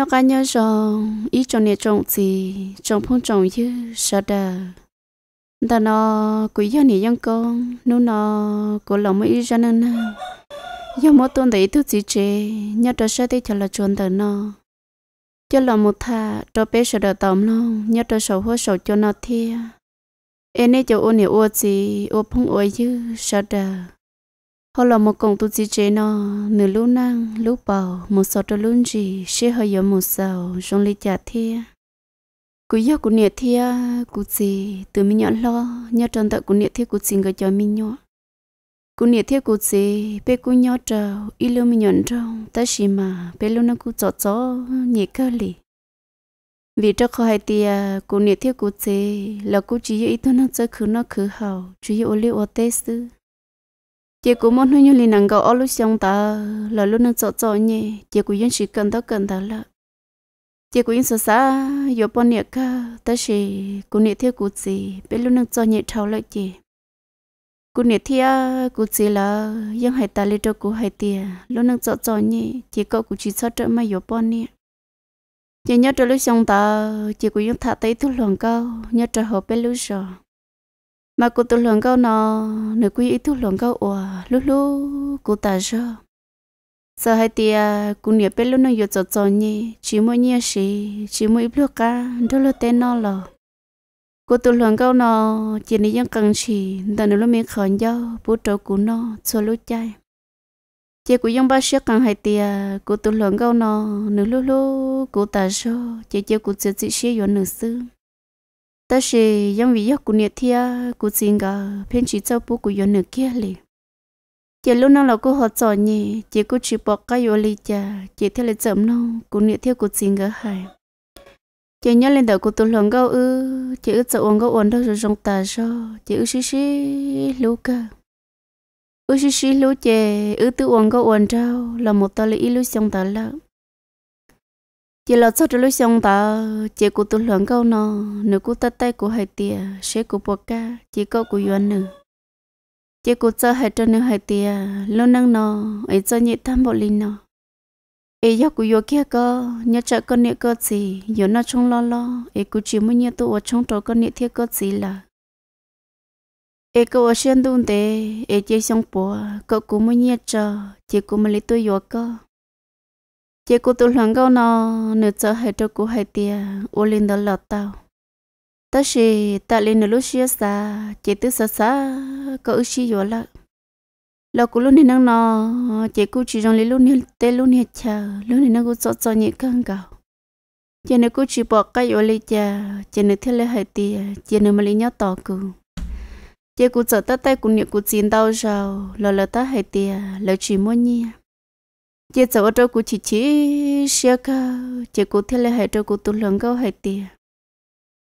nó cá nhớ rằng ý chồng này chồng gì chồng phong chồng chứ sợ đờ ta nó quý do này dân con nó nó của lòng mới ra nên do mỗi tuần đấy tôi chỉ chế nhớ đó sẽ thấy cho là chuẩn tờ nó cho là một thà cho bé sợ đờ tóm luôn nhớ đó sầu hoa sầu cho nó thiệt, em ấy cho ôn hiểu ô gì ô phong ô chứ sợ đờ họ là một công tu chỉ chế nó nửa lú năng lú bầu một sọt cho lún gì sẽ hơi giống một sầu trong lịch trà thia cú giờ cú nhiệt thia cú gì từ mình nhận lo nhớ trần tại cú nhiệt thia cú xin cái cho mình nhọ cú nhiệt thia cú gì bé cú nhớ trầu ít lâu mình nhận trong ta xin mà bé lâu nó cú chọt chó nhẹ cơ lì vì cho khó hai tia cú nhiệt thia cú gì là cú chỉ yêu ít nó chơi khứ nó khứ hậu chỉ yêu liêu ở tết xưa chị cũng muốn nuôi lì nàng gạo ở lúc xong ta là lúc nó chọn chọn nhỉ chị cũng yên chỉ cần đó cần đó là chị cũng yên sợ xa giờ bọn nhẹ cả ta chỉ cũng nhẹ theo cũng gì bên lúc nó chọn nhẹ thâu lại chị cũng nhẹ theo cũng gì là yên hay ta lấy cho cũng hay tiền lúc nó chọn chọn nhỉ chị cậu cũng chỉ sợ trợ mà giờ bọn nhẹ chị nhớ cho lúc xong ta chị cũng yên thả tay thu lòng cao nhớ cho họ bên lúc rồi mà cô tụ lòng câu nó nữ quý ý tụ lòng câu ủa lúc lúc cô ta cho sợ hai tia cô nhớ bên lúc nó vừa cho cho nhỉ chỉ mỗi nhớ gì chỉ mỗi ít lúc cả đó là tên nó là cô tụ lòng câu nó chỉ nên dân cần chỉ ta nữ lúc mình khẩn giao bố trâu cụ nó cho lúc chay chị cụ dân ba sẽ cần hai tia cô tụ lòng câu nó nữ lúc lúc cô ta cho chỉ chị cô chưa chỉ sẽ vừa nữ xưa ta sẽ giống vì giấc của nhiệt thia của xin cả phiên chỉ cho bố của yon kia liền chỉ lúc nào là cô họ trò nhỉ chỉ cô chỉ bỏ cái vô lý cha chỉ theo lấy chậm nó của nhiệt thia của xin cả hài chỉ nhớ lên đầu của tôi lòng gâu ư chỉ ư chậu uống gấu uống đâu rồi rong tà cho chỉ ư xí xí lú cả ư xí xí lú chè ư tự uống gấu uống đâu là một tờ lý lú xong tờ lắm chỉ là cho lúc xong ta chỉ cụ tu luyện câu nó nữ cụ tay tay cụ hai tia sẽ cụ bọc ca chỉ có cụ yuan nữ chỉ cụ cho hai cho nữ hai tia lâu năng nó ấy cho nhị tam bộ linh nó ấy do cụ yuan kia cơ nhớ chợ con nhị cơ gì nhớ nó trong lo lo ấy cụ chỉ muốn nhớ tu ở trong trò con nhị thiết cơ gì là ấy cụ ở xuyên đun thế ấy chỉ xong bùa cậu cụ muốn nhớ chờ chỉ cụ mà lấy tôi yuan cơ chị cô tôi lần câu nó nửa giờ hai cho cô hai tia ô lên đó lọt tao ta chỉ ta lên nửa lúc xia xa chị tự xa xa có ước xí rồi lắm lọ cô luôn này năng nó chị cô chỉ rằng luôn này tê luôn này chờ luôn này năng cô cho cho nhẹ căng cao. chị này cô chỉ bỏ cái ô lên chờ chị này thế là hai tia chị này mà lấy nhau tỏ cô chị cô sợ ta tay cô nhẹ cô chín đau rồi lọ lọ ta hai tia lọ chỉ muốn nhia chị cháu cho cô chị chị xe cơ chị cô thế là hệ cho cô tu lương câu hệ tiền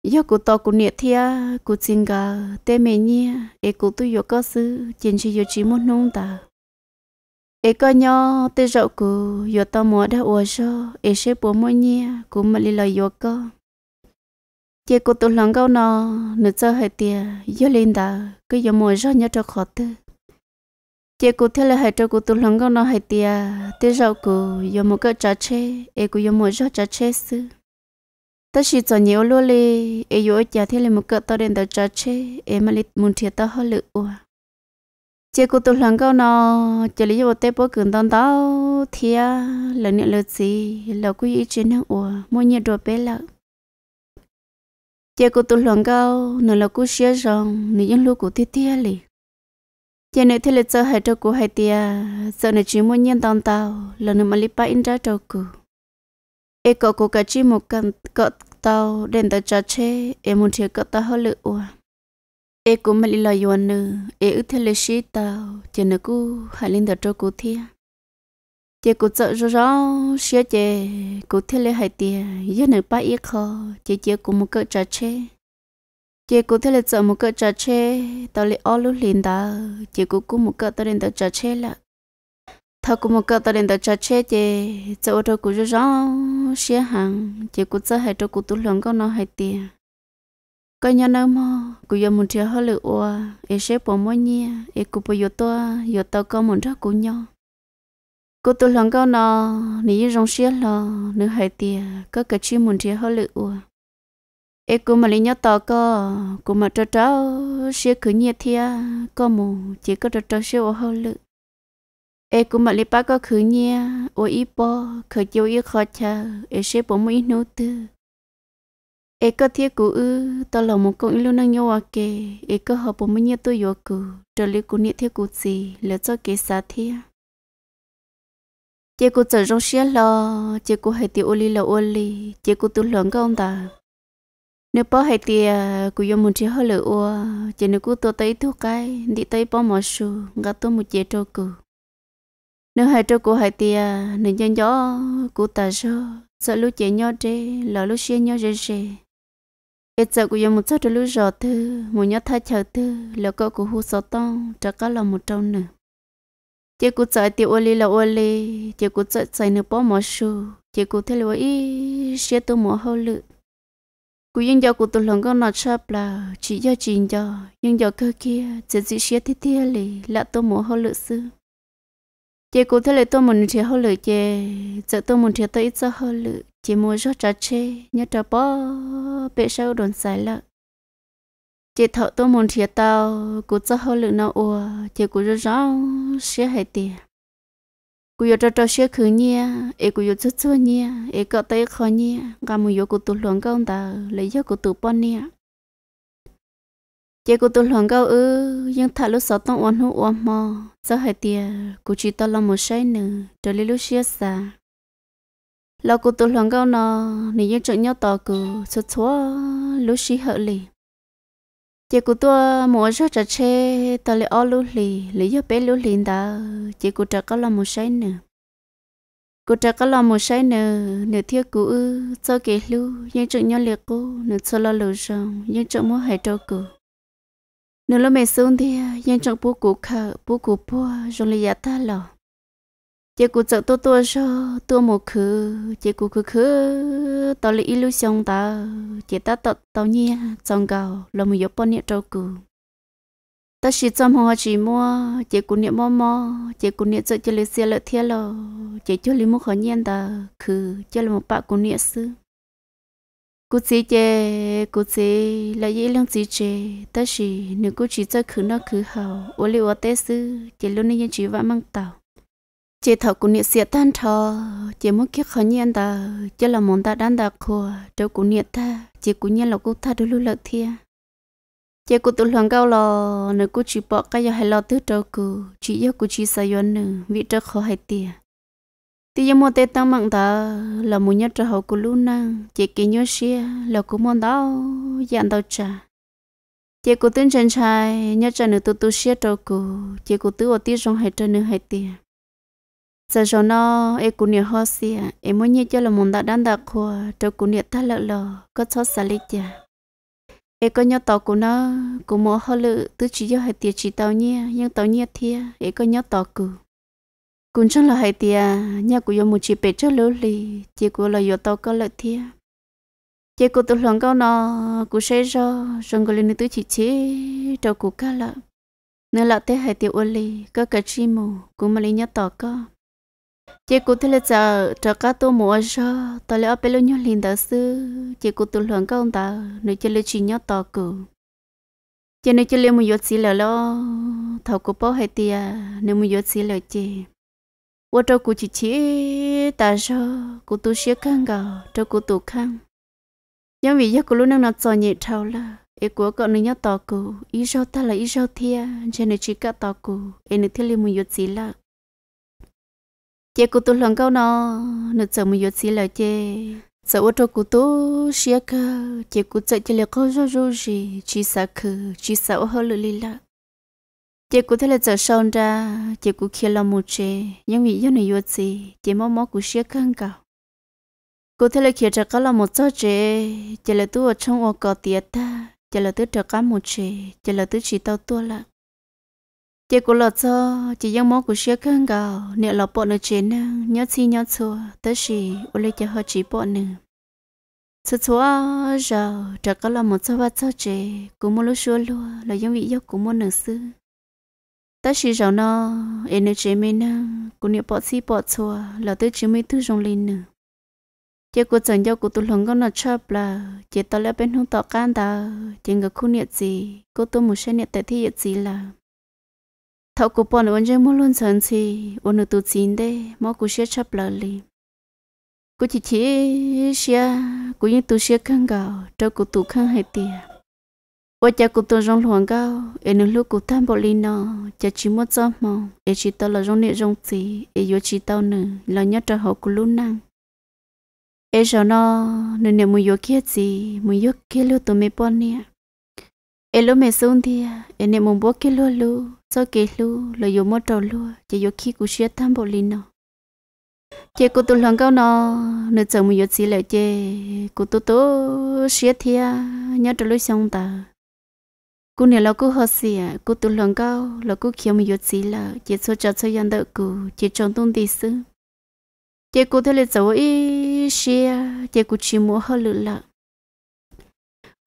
giờ cô to cô nhiệt thia cô xin gà tê mẹ nhia e cô tu yo cơ sư chiến sĩ yo chỉ muốn nông ta e cơ nhỏ tê rậu cụ, yo ta mỏ đã ủa cho e sẽ bố mua nhia cô mà lì lời yo cơ chị cô tu lương câu nó nửa giờ hệ tiền yo lên ta cứ yo mua cho nhớ cho khó tư chị cụ theo là hai trâu cụ tụt lông nó hai tia thế rau cụ giờ một cái chả chê e cụ giờ một rau chả chê sư ta chỉ cho nhiều luôn đi e giờ chả thế là một cái tao đến tao chả chê e mà lịch muốn thiệt tao hơi lựa chị cụ tụt lông nó chỉ lý do tế bố cường tao tao thia là niệm lợi gì là quý ý trên hàng ủa mua nhiều đồ bé lợ chị cụ tụt lông nó là cú xia rong nên những lúc cụ thiết thiết liền giờ nữa thì lịch giờ hai trâu cụ hai tia giờ này chỉ muốn nhân tông tao lần nữa mà lý ba in ra trâu cụ e cậu cụ cả chỉ một cần cậu tàu đến tới trò chê em muốn thiệt cậu tàu hơi lựa ua e cụ mà lý lo yuan nữa e ước thế lịch sĩ tàu giờ nữa cụ hai lên tới trâu cụ thia chỉ cụ sợ rõ rõ xia chê cụ thế lịch hai tia giờ nữa ba ít khó chỉ giờ cụ một cậu trò chê chị cũng thấy là chợ một cái trò chơi tao lấy ô lúc liền đó chị cũng cũng một cái tao đến tao trò chơi là thao cũng một cái tao đến tao trò chơi chị chợ ô tô cũng rõ xe hàng chị cũng chơi hai trò cũng tu luyện có nó hai tiền có nhà nào mà cũng giờ một triệu hơn lửa ua em sẽ bỏ mỗi nhia em cũng bỏ giờ tôi giờ tao có một rất cũng nhau cô tu luyện có nó nếu rong xe là nếu hai tiền có cái chi một triệu hơn lửa ê cô mà lý nhau tao cơ cô mà trâu trâu xia cứ nhiệt thia cô mù chỉ có trâu trâu xia ô hô lự ê cô mà lý ba có cứ nhiệt ô ý bò khờ chiều ý khó chờ ê xia bố mũi nô tư ê có thiết cụ ư tao lòng một con lưu năng nhau à kề ê có họ bố mũi nhiệt tôi yếu cụ trâu lấy cụ nhiệt thiết cụ gì lỡ cho kế xa thia chị cô chờ trong xe lo chị cô hay tiêu ô lý là ô lý, chị cô tu lớn cái ông ta nếu bỏ hay thì à, cứ dùng một chiếc hơi lửa ua chỉ nếu cứ tôi tới thu cái đi tới bỏ mọi sự ngã tôi một chiếc trâu cừ nếu hai trâu cừ hay thì à, nên nhân gió cứ ta sợ sợ lúc chế nhau chế là lúc xuyên nhau chế chế ít giờ cứ dùng một chút lúc rõ thứ một nhớ thay chờ thứ là cậu cứ hú sợ tông cho cả là một trâu nữa chỉ cứ chạy tiêu ô li là ô li chỉ cứ chạy chạy nữa bỏ mọi sự chỉ cứ theo lối ý sẽ tôi mỏ hơi lửa cú yên cho cú tụt lòng con nó chập là chỉ cho chỉ cho yên cho cơ kia chỉ chỉ xé thiết thiết lì là tôi muốn hôi lự sư chị cú thế là tôi muốn chơi hôi lự chị giờ tôi muốn chơi tôi ít cho hôi lự chị mua rất trà chê nhớ trà bó bể sâu đồn xài lợ chị thợ tôi muốn chơi tao cú cho hôi lự nó ùa chị cú rất rõ xé hay tiền cú yo cho cho xe khứ nhia e cú yo cho cho nhia e có tới khó nhia gà mù yo cú tu luồng công ta lấy yo cú tu pon nhia chế cú tu luồng công ư nhưng thà lúc sáu tông oan hú oan mò giờ hai tia cú chỉ tao làm một sai nữa trở lấy lúc xe xa lo cú tu luồng công nó nếu như chuyện nhau tò cú cho chúa lúc xí hợp lý chị cụ tua mua cho trà xe tờ lấy ô lú lì lấy cho bé lú lì đó chị cụ trà có làm một sai nữa cụ trà có làm một sai nữa nửa thiếu cụ ư cho kể lú nhưng chuyện nhau liệt cô nửa cho lo lú rong nhưng chuyện mua hai trâu cụ nửa lo mẹ xuống thì nhưng chuyện bố cụ khờ bố cụ bố rồi lấy giá ta lò chỉ cụ sợ tôi tôi cho tôi một khứ chỉ cụ khứ khứ tôi lấy illusion ta chỉ ta tật tao nhia trong cầu là một yếu bọn nhẹ trâu cụ ta chỉ trong hoa chỉ mua chỉ cụ nhẹ mua mua chỉ cụ nhẹ sợ chỉ lấy xe lợi thiên lo chỉ cho lấy một khó nhiên ta khứ cho lấy một bạn cụ nhẹ sư cụ chỉ chê cụ chỉ là dễ lương chỉ chê ta chỉ nếu cụ chỉ cho khứ nó khứ hậu ô liu ô tê sư chỉ luôn nên chỉ vã mang tàu chế thợ cũng nhiệt xiết tan thò chế muốn kiếp khó nhiên ta chứ là món ta đang ta khô đâu cũng nhiệt ta chế cũng nhiên là cũng ta đôi lúc lợi thia chế cũng tự hoàng cao lò nếu cũng chỉ bỏ cái giờ hay lo thứ trâu cũ chỉ yêu cũng chỉ sai yon nữa vì trâu khó hay tiền thì giờ mua tết tăng mạng ta là muốn nhất trâu hậu của lũ năng chế kỹ nhớ xia là cũng món đau dạng đau trà chế cũng tin chân trai nhớ trâu nữa tụi tu xia trâu cũ chế cũng tự ở tiết trong hai trâu nữa hay tiền giờ cho nó e cũng nhiều hơn xí à em muốn như cho là muốn đã đang đặt khô cho cũng nhiều thay lợ lợ có cho xả lý chả em có nhớ tàu của nó cũng mua hơn lự tứ chỉ cho hai tiền chỉ tàu nhia nhưng tàu nhia thia em có nhớ tàu cử cũng chắc là hai tiền nhà của yêu một chỉ bé cho lũ lì chỉ của là yêu tàu có lợi thia chỉ của tôi lòng câu nó cũng sẽ cho rồi người lên tứ chỉ chỉ cho của cá lợ nên là thế hai tiền ô lì có cả chim mù cũng mà lấy nhớ tàu có chị cụ thế là chờ chờ cá tô mùa cho tôi lấy ở bên luôn nhau liền đã sư chị cụ tụi luận các ông ta nơi chơi lấy chỉ nhau tao cử chị nơi chơi lấy một giọt xí lờ lo thầu cụ bó hay tia nơi một giọt xí lờ chị qua trâu cụ chỉ chỉ ta cho cụ tôi xía khăn gạo trâu cụ tôi khăn nhưng vì giấc cụ lúc nào nó cho nhẹ trâu là ý của cậu nơi nhau tao cử ý sao ta là ý sao thia trên nơi chỉ cả tao cử em nơi thiết lấy một giọt xí lợn chế cụ tu lòng câu nó nó sợ mình yết xí là chế sợ ô tô cụ tu xia cơ chế cụ sợ chế liệu câu rô rô gì chỉ sợ khử chỉ sợ ô hơ lự lì lạ chế cụ thế là giờ sâu ra chế cụ kia là một chế nhưng vì do này yết gì, chế mò mò cụ xia cơ cả cụ thế là kia trợ có là một số chế chế là tu ở trong ô cỏ tiệt ta chế là tu trợ cá một chế chế là tu chỉ tao tua lại chị của lọt cho chị giang món của xe khăn gạo nè lọt bọn ở trên nhớ chi nhớ chùa tới chị ô lê cho họ chỉ bọn nữa sự chúa giờ trở có là một số vật cho chị cũng muốn lúc xưa luôn là giống vị giấc cũng muốn nửa sư, ta chỉ giờ nó em nửa chị mình nè cũng nè bọn xí bọn chùa là tới chị mấy thứ trong linh nữa chị của chẳng giàu của tôi lòng con nó chập là chị tao lại bên hông tỏ can ta chị người khu niệm gì cô tôi muốn xem niệm tại thi gì là thảo cổ bọn ôn chơi mua luôn sân si ôn tụ chín đê mò cụ xe chấp lờ li cụ chỉ chỉ xe cụ như tụ xe khăn gạo cho cụ tụ khăn hay tiền ôi cha cụ tụ rong luồng gạo em nương lúc cụ tham bộ li nọ cha chỉ mua cho mò em chỉ tao là rong nệ rong gì em vô chỉ tao nữa là nhất cho họ cụ luôn năng em sợ nó nên em muốn vô kia gì muốn vô kia luôn tụi mày bọn nè em lúc mấy xuống thì em nên muốn bố kia luôn luôn số kê lu lo yo mất trò lu chỉ yo khi cú xe tham bộ linh. nó chỉ cú tu lòng câu nó nửa chồng mình yo chỉ lại chỉ cú tu tu xe thia nhớ trò lu xong ta Cô này là cô hết xì à cú tu lòng câu là cú khi mình yo chỉ là chỉ số cho số dân đỡ cú chỉ trong tung đi xứ chỉ cô thấy là chỗ ý xe chỉ cú chỉ mua hơi lửa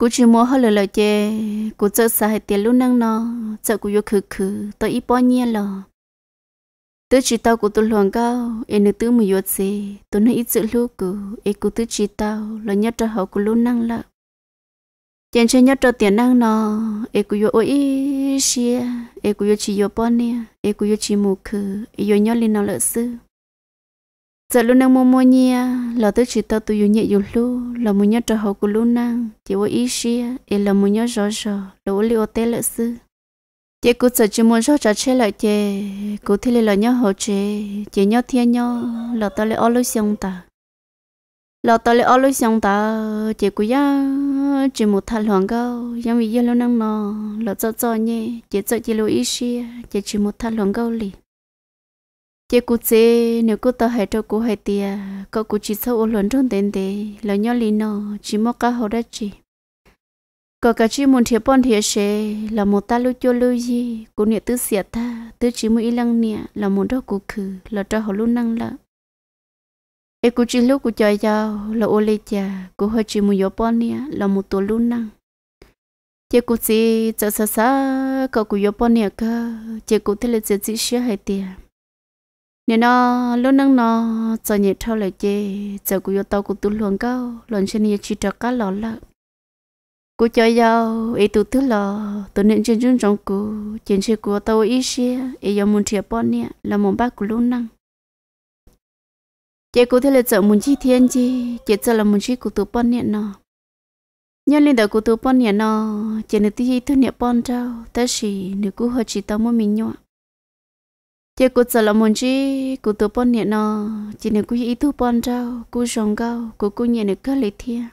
cú chỉ mua hơi lời lời chê cú chợ xa hết tiền luôn năng nó chợ cú vô khử khử tôi ít bao nhiêu lò tớ chỉ tao của tôi loạn cao em nữ tứ mười yết gì tôi nói ít sự lúc cú em cú tứ chỉ tao là nhất cho họ cú luôn năng lợ chèn chơi nhất cho tiền năng nó em cú vô ôi xia em cú vô chỉ vô bao nhiêu em cú vô chỉ mù khử em vô nhau lên nó lợ xưa giờ lúc nào mua mua nhia là tôi chỉ tao tụi nhẹ dù lu là mua nhớ trò hậu của luôn năng chỉ có ý xia để là mua nhớ rõ rõ là ô liu tê lợi sư chỉ cú sợ chỉ mua rõ rõ chơi lại chè cú thì là nhớ hậu chè chỉ nhớ thiên nhớ là tao lại ô lu xong ta là tao lại ô lu xong ta chỉ cú ya chỉ một thằng hoàng gâu nhưng vì giờ luôn năng nó là cho cho nhẹ chỉ cho chỉ lu ý xia chỉ chỉ một thằng hoàng gâu liền chị cụ chế nếu cụ tao hay cho cụ hay tiề có cụ chỉ sau lần trong tiền tệ là nhau lì nó chỉ mua cả hồ đó chỉ có cả chị muốn thiệp bọn thiệp xe là một ta lưu cho lưu gì cụ niệm tư xịt ta tư chỉ muốn y lăng niệm là muốn đó cụ khử là cho họ luôn năng lợ em cụ chỉ lúc cụ chơi giao là ô lê chả cụ hơi chỉ muốn yếu bọn niệm là một tổ luôn năng chị cụ chỉ cho sợ sợ có cụ yếu bọn niệm cơ chị cụ thấy là chị chỉ xe hay tiền nên nó lúc nâng nó cho nhẹ thâu lại chê giờ cũng yêu tao cũng tu luôn cao lần trên nhiệt chỉ trật cá lọ lợ cú cho yêu ấy tu tu lọ tu nên trên chung trong cú trên xe của tao ý xe ấy yêu muốn thiệp bọn nè là muốn bắt cú luôn năng chế cú thế là chợ muốn chi thiên chi chế chợ là muốn chi cú tu bọn nè nó nhân lên đầu cú tu bọn nè nó chế nữ tí tu nè bọn trao ta chỉ nữ cú họ chỉ tao muốn mình nhọ chỉ cụ sợ là muốn chỉ cụ tự bón nhẹ nó chỉ nên cú ý thu bón trâu cú sống gạo, cú cú nhẹ được cơ lý thiên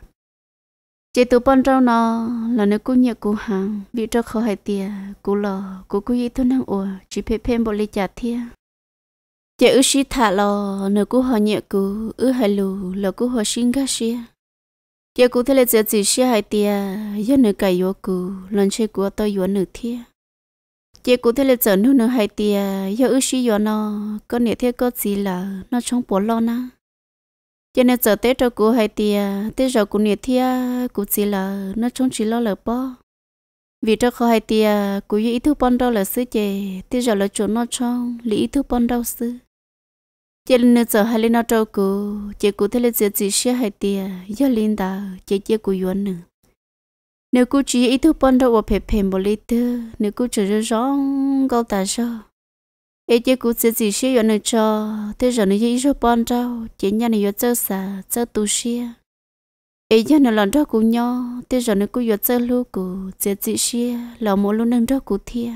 chỉ tự bón trâu nó là nếu cú nhẹ cú hàng bị cho khó hại tiền cú lò cú cú ý thu năng ủa chỉ phê phê bộ lý trả thiên chỉ ước sĩ thả lò nếu cú họ nhẹ cú ước hại lù là cú họ sinh gác xia chỉ cú thế là chỉ chỉ xia hại tiền do nếu cài yếu cú lần chơi cú tôi yếu nửa thiên chị cũng thế là giờ nữa nữa hay thì giờ ước gì nó có nhiều thế có gì là nó trong bỏ lo na cho nên giờ tết cho cô hay thì tết giờ cũng nhiều thế cũng gì là nó trong chỉ lo là bỏ vì cho cô hay thì cô ý thức ban đầu là sư chị tết giờ là chỗ nó trong lý ý thức ban đầu sư chị lên giờ hay lên nó cho cô chị cũng thế là giờ chỉ sẽ hay thì giờ lên đó chị chị cũng yuan nữa nếu cô chỉ ít thu bận đâu phải phải một lít tư nếu cô chỉ cho rong câu ta cho ấy chứ cô sẽ gì sẽ nhận cho thế giờ này ít thức bận đâu chỉ nhà này nhận cho xả cho tu xia ấy giờ này làm cho cô nhau thế rồi này cô nhận cho lu cô sẽ gì xia là một lúc nâng cho cô thia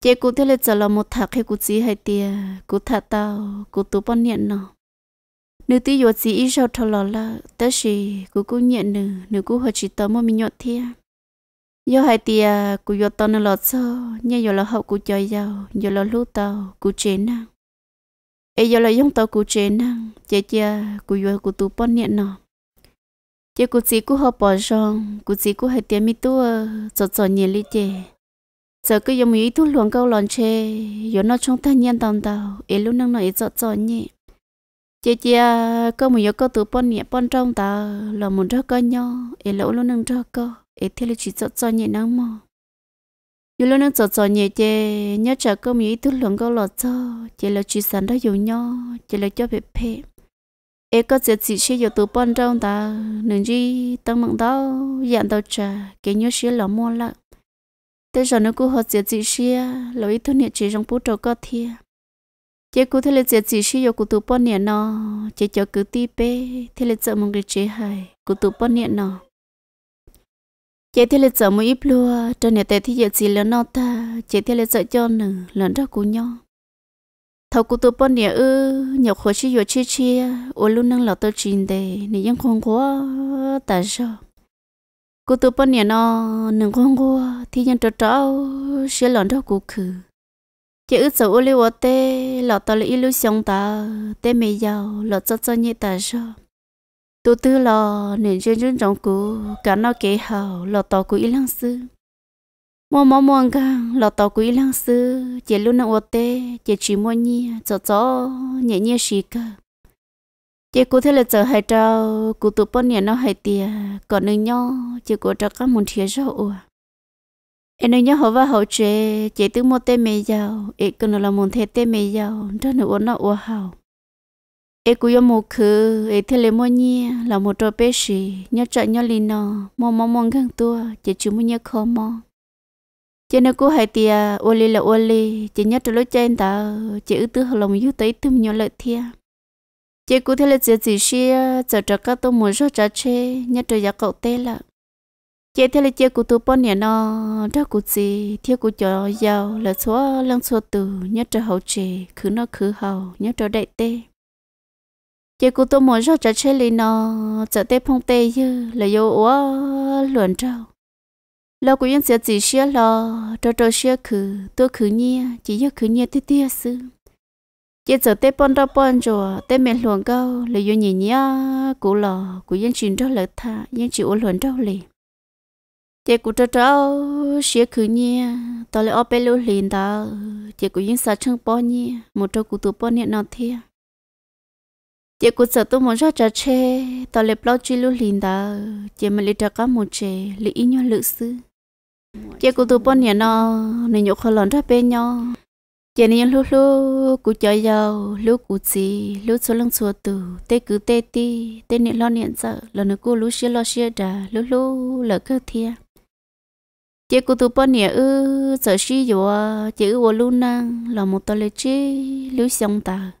chỉ cô thế là giờ là một thằng hay cô chỉ hay tia cô thà tao cô tu bận nhận nó nữ tí yuột gì ít rồi thọ lọ là tớ chỉ cú cú nhận nữ nữ cú họ chỉ tớ mà mình nhọt thia do hai tia cú yuột tớ nữ lọ so nhớ yuột lọ hậu cú chơi giàu yuột lọ lú tàu cú chế năng ấy yuột lọ giống tàu cú chế năng chế chia cú yuột cú tu bón nhận nọ chế cú chỉ cú họ bỏ rong cú chỉ cú hai tia mi tu sợ sợ nhẹ li chế sợ cứ dùng ý tu luồng câu lòn chê yuột nó trong thanh nhân tòng tàu ấy lúc năng nói sợ sợ nhẹ chị chị à, có một yêu cơ từ bọn nhẹ bọn trong ta là một cho cơ nhau em lỗ luôn nâng cho cơ em thấy là chỉ cho cho nhẹ năng mà dù luôn nâng cho cho nhẹ chị nhớ chờ có một ít thức lượng cơ lọt cho chị là chỉ sẵn đó dùng nhau chị là cho bẹp bẹp em có sẽ chỉ sẽ yêu từ bọn trong ta nên chỉ tăng mộng đó dạng đầu trà cái nhớ sẽ là mua lại tới giờ nó cũng học sẽ chỉ sẽ là ý thức nhẹ chỉ trong bút trâu cơ thiệt chế cụ thế là chị chỉ sử dụng cụ tụ bao nhiêu nó chế cho cứ ti bé thế là chợ mong cái chế hay cụ tụ bao nhiêu nó chế thế là chợ một ít lúa cho nhà tệ thì giờ chỉ là nọ ta chế thế là chợ cho nử lớn ra cụ nhau thầu cụ tụ bao nhiêu ư nhiều khổ sử dụng chia chia ô luôn năng lọt tới chín đề nên ยัง không có tại sao cụ tụ bao nhiêu nó nâng không có thì nhân trò trò sẽ lớn ra cụ khử chỉ ước số uli wo tê lọ tờ lì xong ta tê mì giàu lọ cho cho như ta cho tu tư lọ nền chuyên chuyên trọng cũ cả nó kế hào lọ tờ cũ lăng sư mua mua mua ngang lọ tờ cũ lăng sư chỉ luôn nó wo tê chỉ chỉ mua nhi cho cho nhẹ nhẹ xí cả chỉ cụ thể là giờ hai trâu cụ tụ bốn nhà nó hai tia còn nữa nhau chỉ cụ trâu các môn thiệt rồi em nhớ họ và họ chế chế từ một tên mày giàu em cần là một thế tên mày giàu cho nó uống nó uống hào em cũng có một khứ em thấy lấy mua nhia là một trò bé sĩ nhớ chạy nhớ lì nọ mò mò mò ngang tua chế chú mua nhớ khó mò chế nó cũng hay tia ô li là ô li chế nhớ trò lối chơi ta chế ư tư lòng yêu tới thum nhớ lợi thia chế cũng thấy là chế gì xia giờ trò các tôi muốn cho trò chơi nhớ trò giá cậu tê lặng chế thế là chế cụ tu bón nhà nó đó cụ gì thiếu cụ cho giàu là số lăng số tử nhớ cho hậu chế cứ nó cứ hậu nhớ cho đại tê chế cụ tu mỗi giờ cho chơi lì nó cho tê phong tê chứ là yêu úa luận trâu lo cụ yên sẽ chỉ xia lo cho cho xia cứ tôi cứ nhia chỉ nhớ cứ nhia tê tê sư chế chợ tê bón đó bón chùa tê mệt luận câu là yêu nhỉ nhia cụ lò cụ yên chuyển trâu lợi tha yên chịu luận trâu liền chị cũng cho cho xía khử nhia tao lại ôp lưu liền đó chị cũng yên sợ chân bò nhia một trâu cũng tụ bò nhia nó thia chị cũng sợ tôi một cho cha chê tao lại bao chi lưu liền đó chị mà lấy trả cả một chê lấy ít nhau lự sư chị cũng tụ bò nhia nó nên nhổ khó lòn ra bên nhau chị nên lưu lưu cũng cho giàu lưu cũng gì lưu số lăng số từ tê cứ tê ti tê niệm lo niệm sợ lần nữa cô lưu xía lo xía đà lưu lưu lỡ cơ thia chị cụ tụ bận nhà, ư sợ xí rồi chị ư luôn năng là một tờ lấy chi lưu xong ta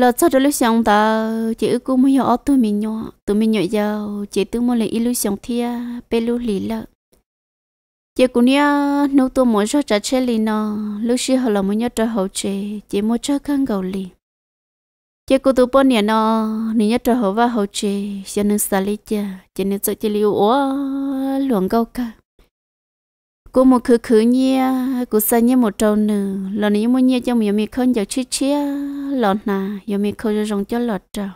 là sao cho lưu xong ta chị ư cũng mới hiểu tụi mình nhỏ tụi mình nhỏ giàu chị tự mua lấy lưu xong thia bê lưu lì lợ chị cũng nhớ nấu tụi mỗi cho trả chê lì nó lưu xí họ là mỗi nhớ trả hậu chê chị mua cho khăn gầu lì chị cụ tụ bận nhà, nó nếu nhớ trả hậu và hậu chê sẽ nên xả lì chả chị nên sợ chị lưu ó luồng gầu cả cô một khứ khứ nhia cô sa nhia một trâu nữ Lần này mua nhia cho mình mình không giật chi chi lọ nà giờ mình không rong cho lọ trâu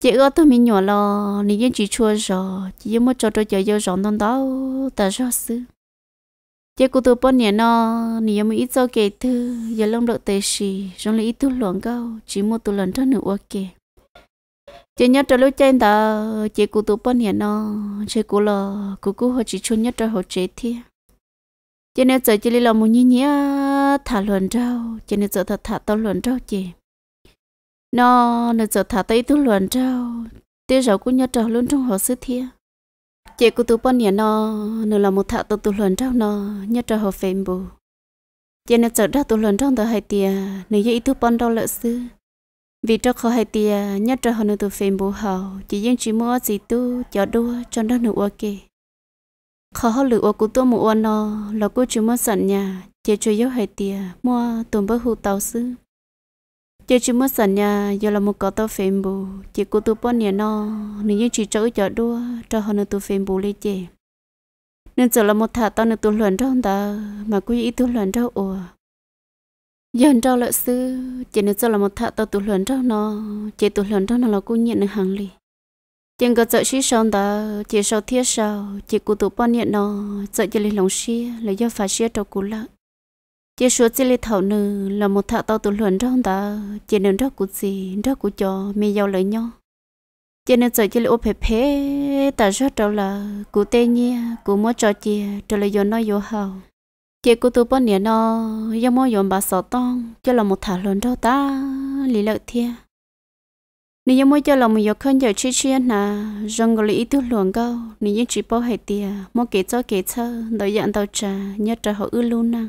chị ơi tôi mình nhỏ lò, này yên chỉ chua rồi chỉ mua cho tôi giờ giờ rong đông đó ta rõ sư chị cô tôi bốn 年 nó này giờ mình ít cho kể thứ giờ lông đợi tê xì rong lì ít tu luận cao chỉ mua tu lần trâu nữ ok chị nhớ cho lúc trên đó chị cụ tụ bọn hiện nó chị cụ lo cụ cụ họ chỉ chôn nhớ cho họ chết thì chị nhớ giờ chị đi làm một nhí nhí thả luận trâu chị nhớ giờ thả thả tao luận trâu chị nó nhớ giờ thả tay tôi luận trâu tôi rồi cũng nhớ cho luôn trong họ sư thi chị cụ tụ bọn hiện nó nó là một thả tao tụ luận trâu nó nhớ cho họ phèm bù chị nhớ giờ đó tụ luận trâu đó hai tia nếu như ít tụ bọn đâu lợi sư vì cho khó hay tiền nhớ cho họ nữa tụ phèn bù hậu chỉ riêng chỉ mua gì tu cho đua cho nó nữa ok khó họ lựa của tôi mua nó là cô chỉ mua sẵn nhà chỉ cho yếu hay tiền mua tụm bơ hụ tàu sư chỉ chỉ mua sẵn nhà giờ là một cậu tao phèn bù chỉ cô tôi bao nhiêu nó nếu như chỉ cho cho đua cho họ nữa tụ phèn bù lên chị nên giờ là một thả tao nữa tụ luận trong ta mà cô ý tụ luận trong ủa dân trâu lợi sư chỉ nên cho là một thợ tao tụt lớn trâu nó chỉ tụt lớn trâu nó là cô nhận được hàng lì trên cơ chợ xí sơn đó chỉ sau thiết sau chỉ cụ tụ bao nhận nó chợ chỉ lì lòng xí là do phải xí trâu cú lợ chỉ số chỉ lì thảo nữ là một thợ tao tụt lớn trâu đó chỉ nên rất cụ gì rất cụ cho mi giàu lợi nhau chỉ nên chợ chỉ lì ôm phê phê ta rất trâu là cụ tê nhia cụ mua trò chìa cho là do nó vô hào chị cô tu bọn nè nó yếm mò yếm bà sợ tông cho là một thả lớn đâu ta lý lợi thiệt nếu như mỗi cho là một giọt khăn giờ chi chi nà rong gọi ý tu luồng câu nếu như chị bao hệ tiề mỗi kể cho kể cho đợi dặn tàu trà nhớ trà họ ư luôn năng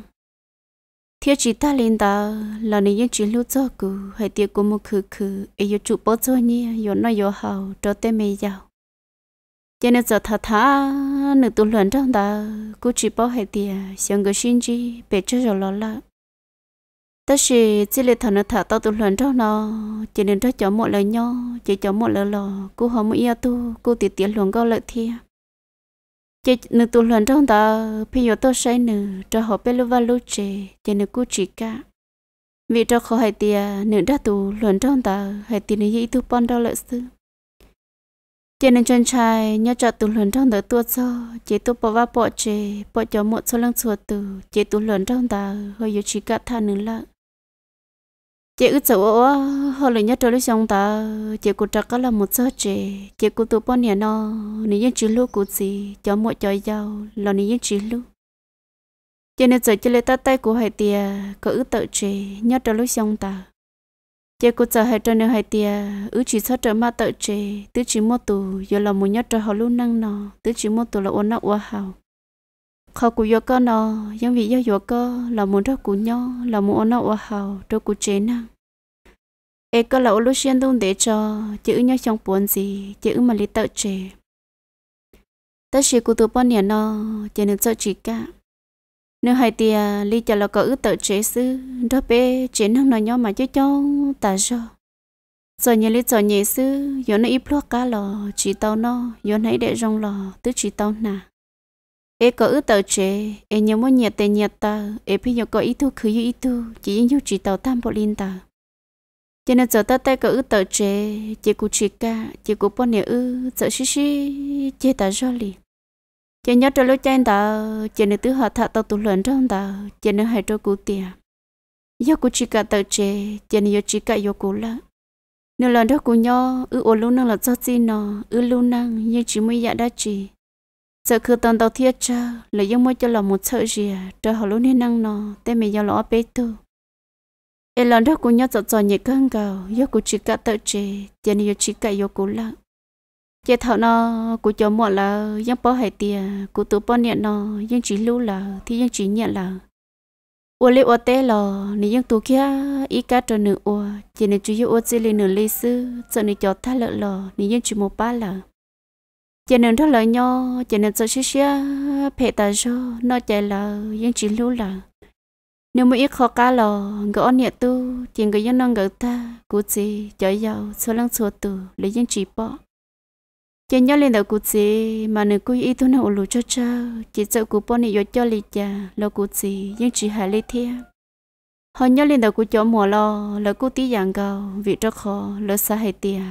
thiết chị ta lên ta là nếu như chị lưu cho cụ hệ tiề của một khử khử ấy yêu chủ bao cho nhia yêu nói yêu hậu cho tên mê giàu cho nên giờ thà thà nửa tu luyện trong ta cũng chỉ bảo hệ tiề xem cái sinh chi bé chơi rồi lo lợ tất sự chỉ là thằng nó thà tao tu luyện trong nó cho nên cho cháu một lời nhau chỉ cháu một lời lò cũng không muốn yêu tu cũng tiệt tiệt luôn câu lợi thiệt chỉ nửa tu luyện trong ta bây giờ tôi say nửa cho họ biết lúc vào lúc trẻ cho nên cũng chỉ cả vì cho họ hệ tiề nửa đã tu luyện trong ta hệ tiề nửa dĩ tu pon đâu lợi sư cho nên chân trai nhớ chọn tủ lớn trong đời tua cho chỉ tu bỏ vào bỏ chế bỏ cho một số lần chùa từ chỉ tủ lớn trong đời hơi yếu chỉ cả than nữa là chỉ ước chỗ ố họ lại nhớ trở lại trong ta chỉ cụ trắc là một số chế chỉ cũng tu bỏ nhà nó nếu như chỉ lu cụ gì cho một cho giàu là nếu như chỉ lu cho nên giờ chỉ lấy ta tay của hai tiề có ước tự chế nhớ trở lại trong ta giờ cô chờ hai trăm nữa hai tia ứ chỉ sót trở ma tự chế, tứ chỉ mua tù giờ là muốn nhớ trở họ luôn năng nọ tứ chỉ mua tù là ôn nọ ua hào khó cú yo cơ nọ nhưng vì yo yo cơ là muốn đó cú nhau, là muốn ôn nọ ua hào đó cú chế năng ê có là ôn lúc xuyên đông để cho chữ nhớ trong buồn gì chữ mà lý tự chế. tất chỉ cú tụ bao nhiêu nọ chỉ nên sợ chỉ cả nếu hai tia lý cho là có ước tự chế sư đó bé chế năng nói nhau mà chứ cho ta cho rồi nhà lý rồi nhà sư giờ nó ít luộc cá lò chỉ tao nó giờ nãy để rong lò tứ chỉ tao nà ê có ước tự chế ê nhớ muốn nhiệt tề nhiệt ta ê bây giờ có ít thu khứ ít thu chỉ những chỉ tao tam bộ linh ta cho nên giờ ta tay có ước tự chế chỉ cụ chỉ cả chỉ cụ bọn nhà ư giờ xí xí chế ta cho liền chị nhớ cho lối chen ta chị nữ tứ họ thợ tàu tụ lớn trong ta chị nữ hai cho cú tiền giờ cú chỉ cả tờ chị chị nữ chỉ cả yêu cú lắm nửa lần đó cú nhớ ư ôn luôn năng là cho chi nó ư luôn năng nhưng chỉ mới dạ đã chỉ sợ cứ tần tàu thiết cho là giống mới cho là một sợ gì cho họ luôn nên năng nó tên mình giao lọ bé tu em lần đó cú nhớ cho cho nhẹ cơn gào giờ cú chỉ cả tờ chị chị nữ chỉ cả yêu cú lắm chế thọ nó cũng cho mọi là dân bỏ hệ tiền cũng tự bỏ niệm nó dân chỉ lưu là thì dân chỉ nhận là ô lê ô tế lò nếu dân tu kia ít cả cho nữ ô chỉ nên chú ý ô chỉ lên nữ lê sư cho nên cho tha lợi lò nếu dân chỉ một ba là chỉ nên thoát lợi nhau chỉ nên cho xí xí phe ta cho nó chạy là dân chỉ lưu là nếu mà ít khó cá lò gõ niệm tu chỉ người dân nông gỡ ta cũng chỉ cho giàu số lăng số tu lấy dân chỉ bỏ chị nhớ lên đầu cụ chị mà nữ cô ý tôi nào lù cho cho chị sợ cụ bọn này cho lì cha lo cụ chị nhưng chị hà lì thia họ nhớ lên đầu cụ chỗ mùa lo là cụ tí dạng cầu vì cho khó lỡ xa hay tia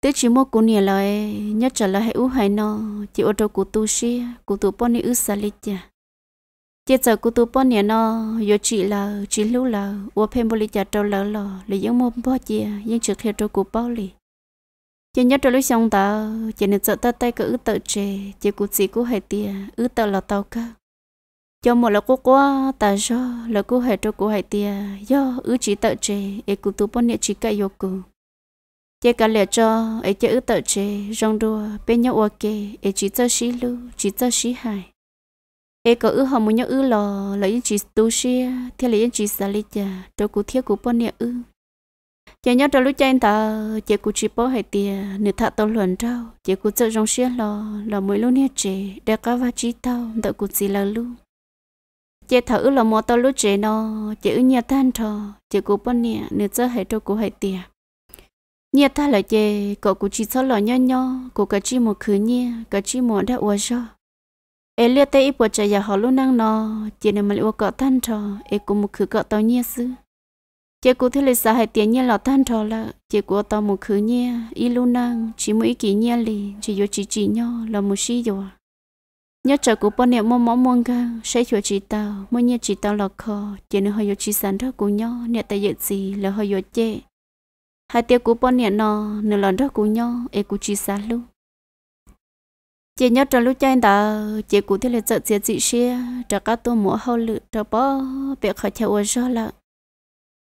tết chỉ mua cụ nè lời nhớ trở lại hay u hay nó chị ô tô cụ tu sĩ cụ tu bọn này ư xa lì cha chị sợ cụ tu bọn này nó giờ chị là chị lú là ô phim bồ lì cha trâu lỡ lò lấy những mồm bò chị nhưng chưa khéo trâu cụ bao lì chỉ nhớ trong lối xong tao chỉ nên sợ tao tay cứ ứ tự chê chỉ cú chỉ cú hệ tia ứ tao là tao cơ cho một là cú quá ta cho là cú hệ cho cú hệ tia do ứ chỉ tự chê ấy cũng tu bốn nhẹ chỉ cái yêu cú chỉ cả lẽ cho ấy chỉ ứ tự chê rong đua bên nhau ok ấy chỉ cho xí lu chỉ cho xí hài ấy có ứ hồng muốn nhau ứ lò là yên chỉ tu xia thì là yên chỉ xả lý cha cho cú thiết cú bốn nhẹ ứ giờ nhớ trong lúc chơi ta chỉ cú chỉ bỏ hai tiền nửa thà tao luận trâu chỉ cú chơi trong xe lò lò mới lúc nè chị để có và chỉ tao đợi cú chỉ là chỉ chị thử là mò tao lúc chị nó chỉ ở nhà than trò chị cụ bố nè nửa chơi hai trâu cú hai tiền nhà ta là chị cậu cú chỉ sót lò nho nho cú cái chỉ một khứ nhia cái chỉ một đã uống cho ê lia tây ít bữa trời họ luôn năng nó chị này lại uống cọ than trò ê cũng một khứ cọ tao nhia xứ chị cô thấy là sao hay tiền nhiên là tan trò là chị cô tao một khứ nhia y lu năng chỉ mỗi kỷ nhia lì chỉ vô chỉ chỉ nhau là một xí rồi nhớ chờ cụ bọn niệm mua máu muôn ga sẽ chùa chỉ tao mỗi nhia chỉ tao là khó chị nó hơi vô chỉ sản đó cụ nhau niệm tại dự gì là hơi vô chê hai tiếng cụ bọn niệm nó nửa lần đó cụ nhau e cụ chỉ sản luôn chị nhớ trò lúc chơi đó chị cô thấy là sợ chị chị xe trò cá tôi mua hậu lự trò bỏ việc khỏi theo ô rồi là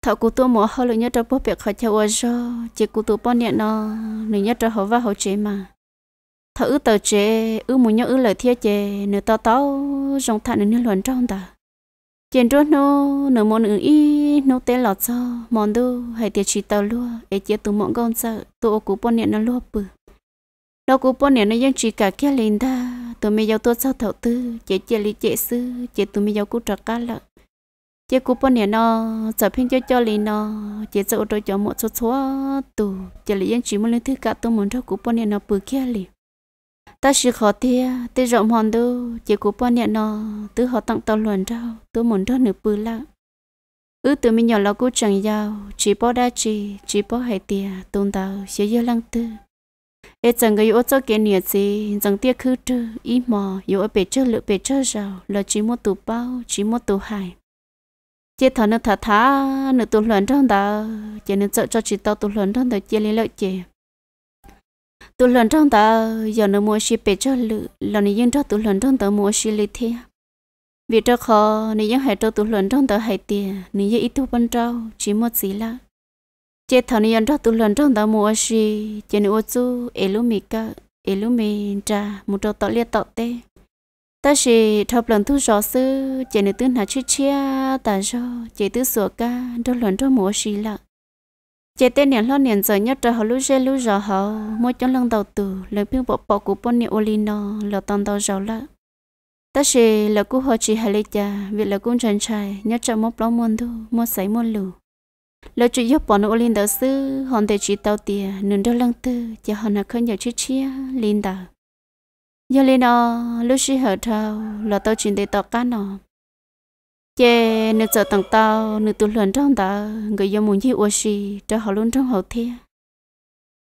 thọ cụ tôi mua hơi lười nhất trong bố việc họ cho ở cho chỉ cụ tôi bao nhiêu nó lười nhớ cho họ và họ chế mà thọ ư tờ chế ư muốn nhớ ư lời thiệt chế nửa to to rong thà nửa luận trong ta chuyện trước nó nửa môn nửa y nó tên lọt cho món đâu hay tiệt chỉ tàu luôn ấy chế tụi mọn con sợ tụi cụ bao nhiêu nó luôn bự đâu cụ bao nhiêu nó dân chỉ cả kia lên ta tụi mình giàu tôi sao thọ tư chế chế lý chế sư chế tụi mình giàu cụ trật cá lợn chỉ cú bọn nhà nó giờ phim cho cho lì nó chỉ cho đôi cho một số số tù chỉ lì yên chỉ muốn lên thứ cả tôi muốn cho cú bọn nhà nó bự kia lì ta chỉ khó thế thế rộng hòn đâu chỉ cú bọn nhà nó tự họ tặng tao luận cho tôi muốn cho nửa bự lạ ư từ mình nhỏ là cú chẳng giàu chỉ bỏ đa chỉ chỉ bỏ hai tia tôn tao sẽ dơ lăng tư ê chẳng cái yếu cho cái nhiệt gì chẳng tiếc khứ trừ ý mò yếu ở bể chơi lựa bể chơi giàu là chỉ một tù bao chỉ một tù hải chế thằng nó thả thả nó tu luyện trong đó chế nó sợ cho chị tao tu luyện trong đó chế lấy lợi chế Tu luyện trong đó giờ nó mua xí bê cho lự là nó yên cho tu luyện trong đó mua xí lấy thế vì cho khó nó yên hãy cho tu luyện trong đó hãy tiền nó yên ít thu bên trong chỉ một gì là chế thằng nó yên cho tu luyện trong đó mua xí chế nó ô chú elu mì cả elu mì trà một chỗ tọt liệt tọt tê ta chỉ thập lần thu rõ sư chỉ nên tư hà chi chia ta cho chỉ tư sửa ca đôi lần đôi mùa xì lợ chỉ tên niệm lo niệm giờ nhất trời họ lú dê lú rõ họ mỗi chỗ lần đầu từ lời biên bộ bộ của bọn niệm olino là toàn đầu rõ lợ ta chỉ là cú họ chỉ hà lê cha việc là cung trần trai nhất trời mốt lo muôn thu mua sấy muôn lù lời chỉ giúp bọn olin đầu sư hòn để chỉ tàu tiền nương đôi lần tư chỉ hòn là không nhiều chi chia linh đạo giờ lên nó lúc xí hở thâu là tao chuyển để tao cá nó chê nửa giờ tặng tao nửa tuần lần trong tao người dân muốn gì uống xí cho họ luôn trong hậu thiên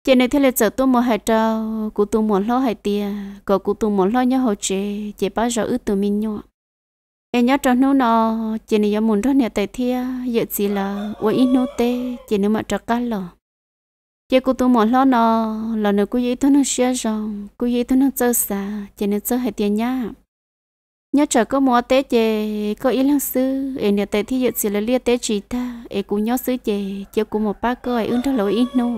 chê nửa thế là giờ tôi mua hai trâu cụ tôi muốn lo hai tia có cụ tôi muốn lo nhau hậu chế chê bao giờ ướt từ mình nhọ em nhớ trong nó nó chê nửa giờ muốn đó nè tại thiên giờ chỉ là uống ít nô tê chê nửa mà trong cá lò chỉ cô tôi mòn lo nó là nó cô dễ tôi nó xia rong cô dễ tôi nó chơi xa chỉ nó chơi hết tiền nhá nhớ chờ có mua té chị có ý lăng sư em nhà tệ thì giờ chỉ là lia té chị ta em cũng nhớ sư chị chỉ cũng một ba cơ ưng cho lỗi ít nô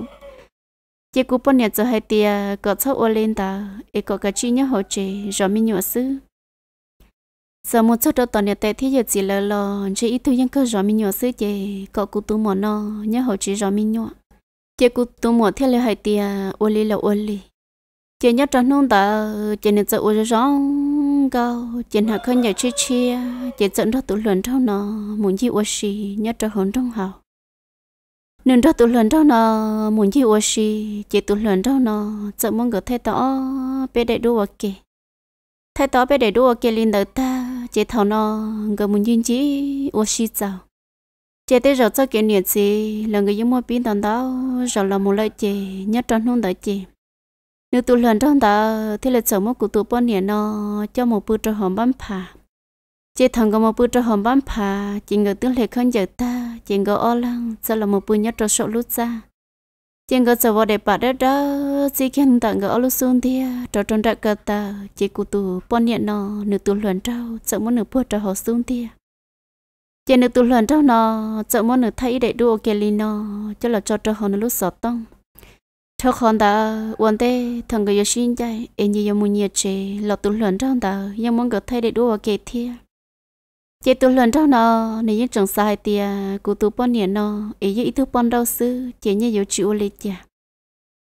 chị cũng bọn nhà chơi hết tiền có chỗ ô lên ta em có cái chi nhớ hỗ chị rồi mình nhớ sư giờ một chút đầu tuần nhà tệ thì giờ chỉ là lo chỉ ít thôi nhưng cơ rồi mình nhớ sư chị có cũng tu mòn nó nhớ hỗ chị rồi mình nhớ chị cụ tụ mỏ theo lời hỏi tia à, ô li là ô li chị nhớ trong nông ta chị nên sợ ô rong cao chị nào không nhớ chi chi chị dẫn đó tụ luận trong nó muốn gì ô xì nhớ trong hồn trong hào nên đó tụ luận trong nó muốn gì ô xì chị tụ luận trong nó sợ muốn gặp thầy tỏ bé để đua kì thầy tỏ bé để đua kì linh đời ta chị thảo nó gỡ muốn gì ô xì sao chị tới rồi cho kiện nhiệt gì là người giống mua biến tần đó rồi là một lời chị nhất trong hung đợi chị nếu tụ lần trong đó thì là sợ mất của tụ bọn nhiệt nó cho một bữa trò hòm bám phà chị thằng có một bữa trò hòm bám phà chị người tương lệ không giờ ta chị người o lăng cho là một bữa nhất trò sợ lút ra chị người sợ vào để bà đó đó chị khen tặng người o lút xuống thì trò trong đại cờ ta chị của tụ bọn nhiệt nó nếu tụ lần trâu sợ mất nửa bữa trò họ xuống thì chị nữ tu luyện trong nó chợ mua nữ thấy để đua kia li nó cho là cho cho nó lúc sợ tông cho hòn ta uốn thế, thằng người xin chạy anh như yêu muốn nhiệt chế là tu luyện trong ta em muốn người thấy để đua kia thia chị tu luyện trong nó nếu như chẳng sai tia cụ tu bọn nhiệt nó ấy như ít thứ bọn đau sư chị như yêu chịu lấy chả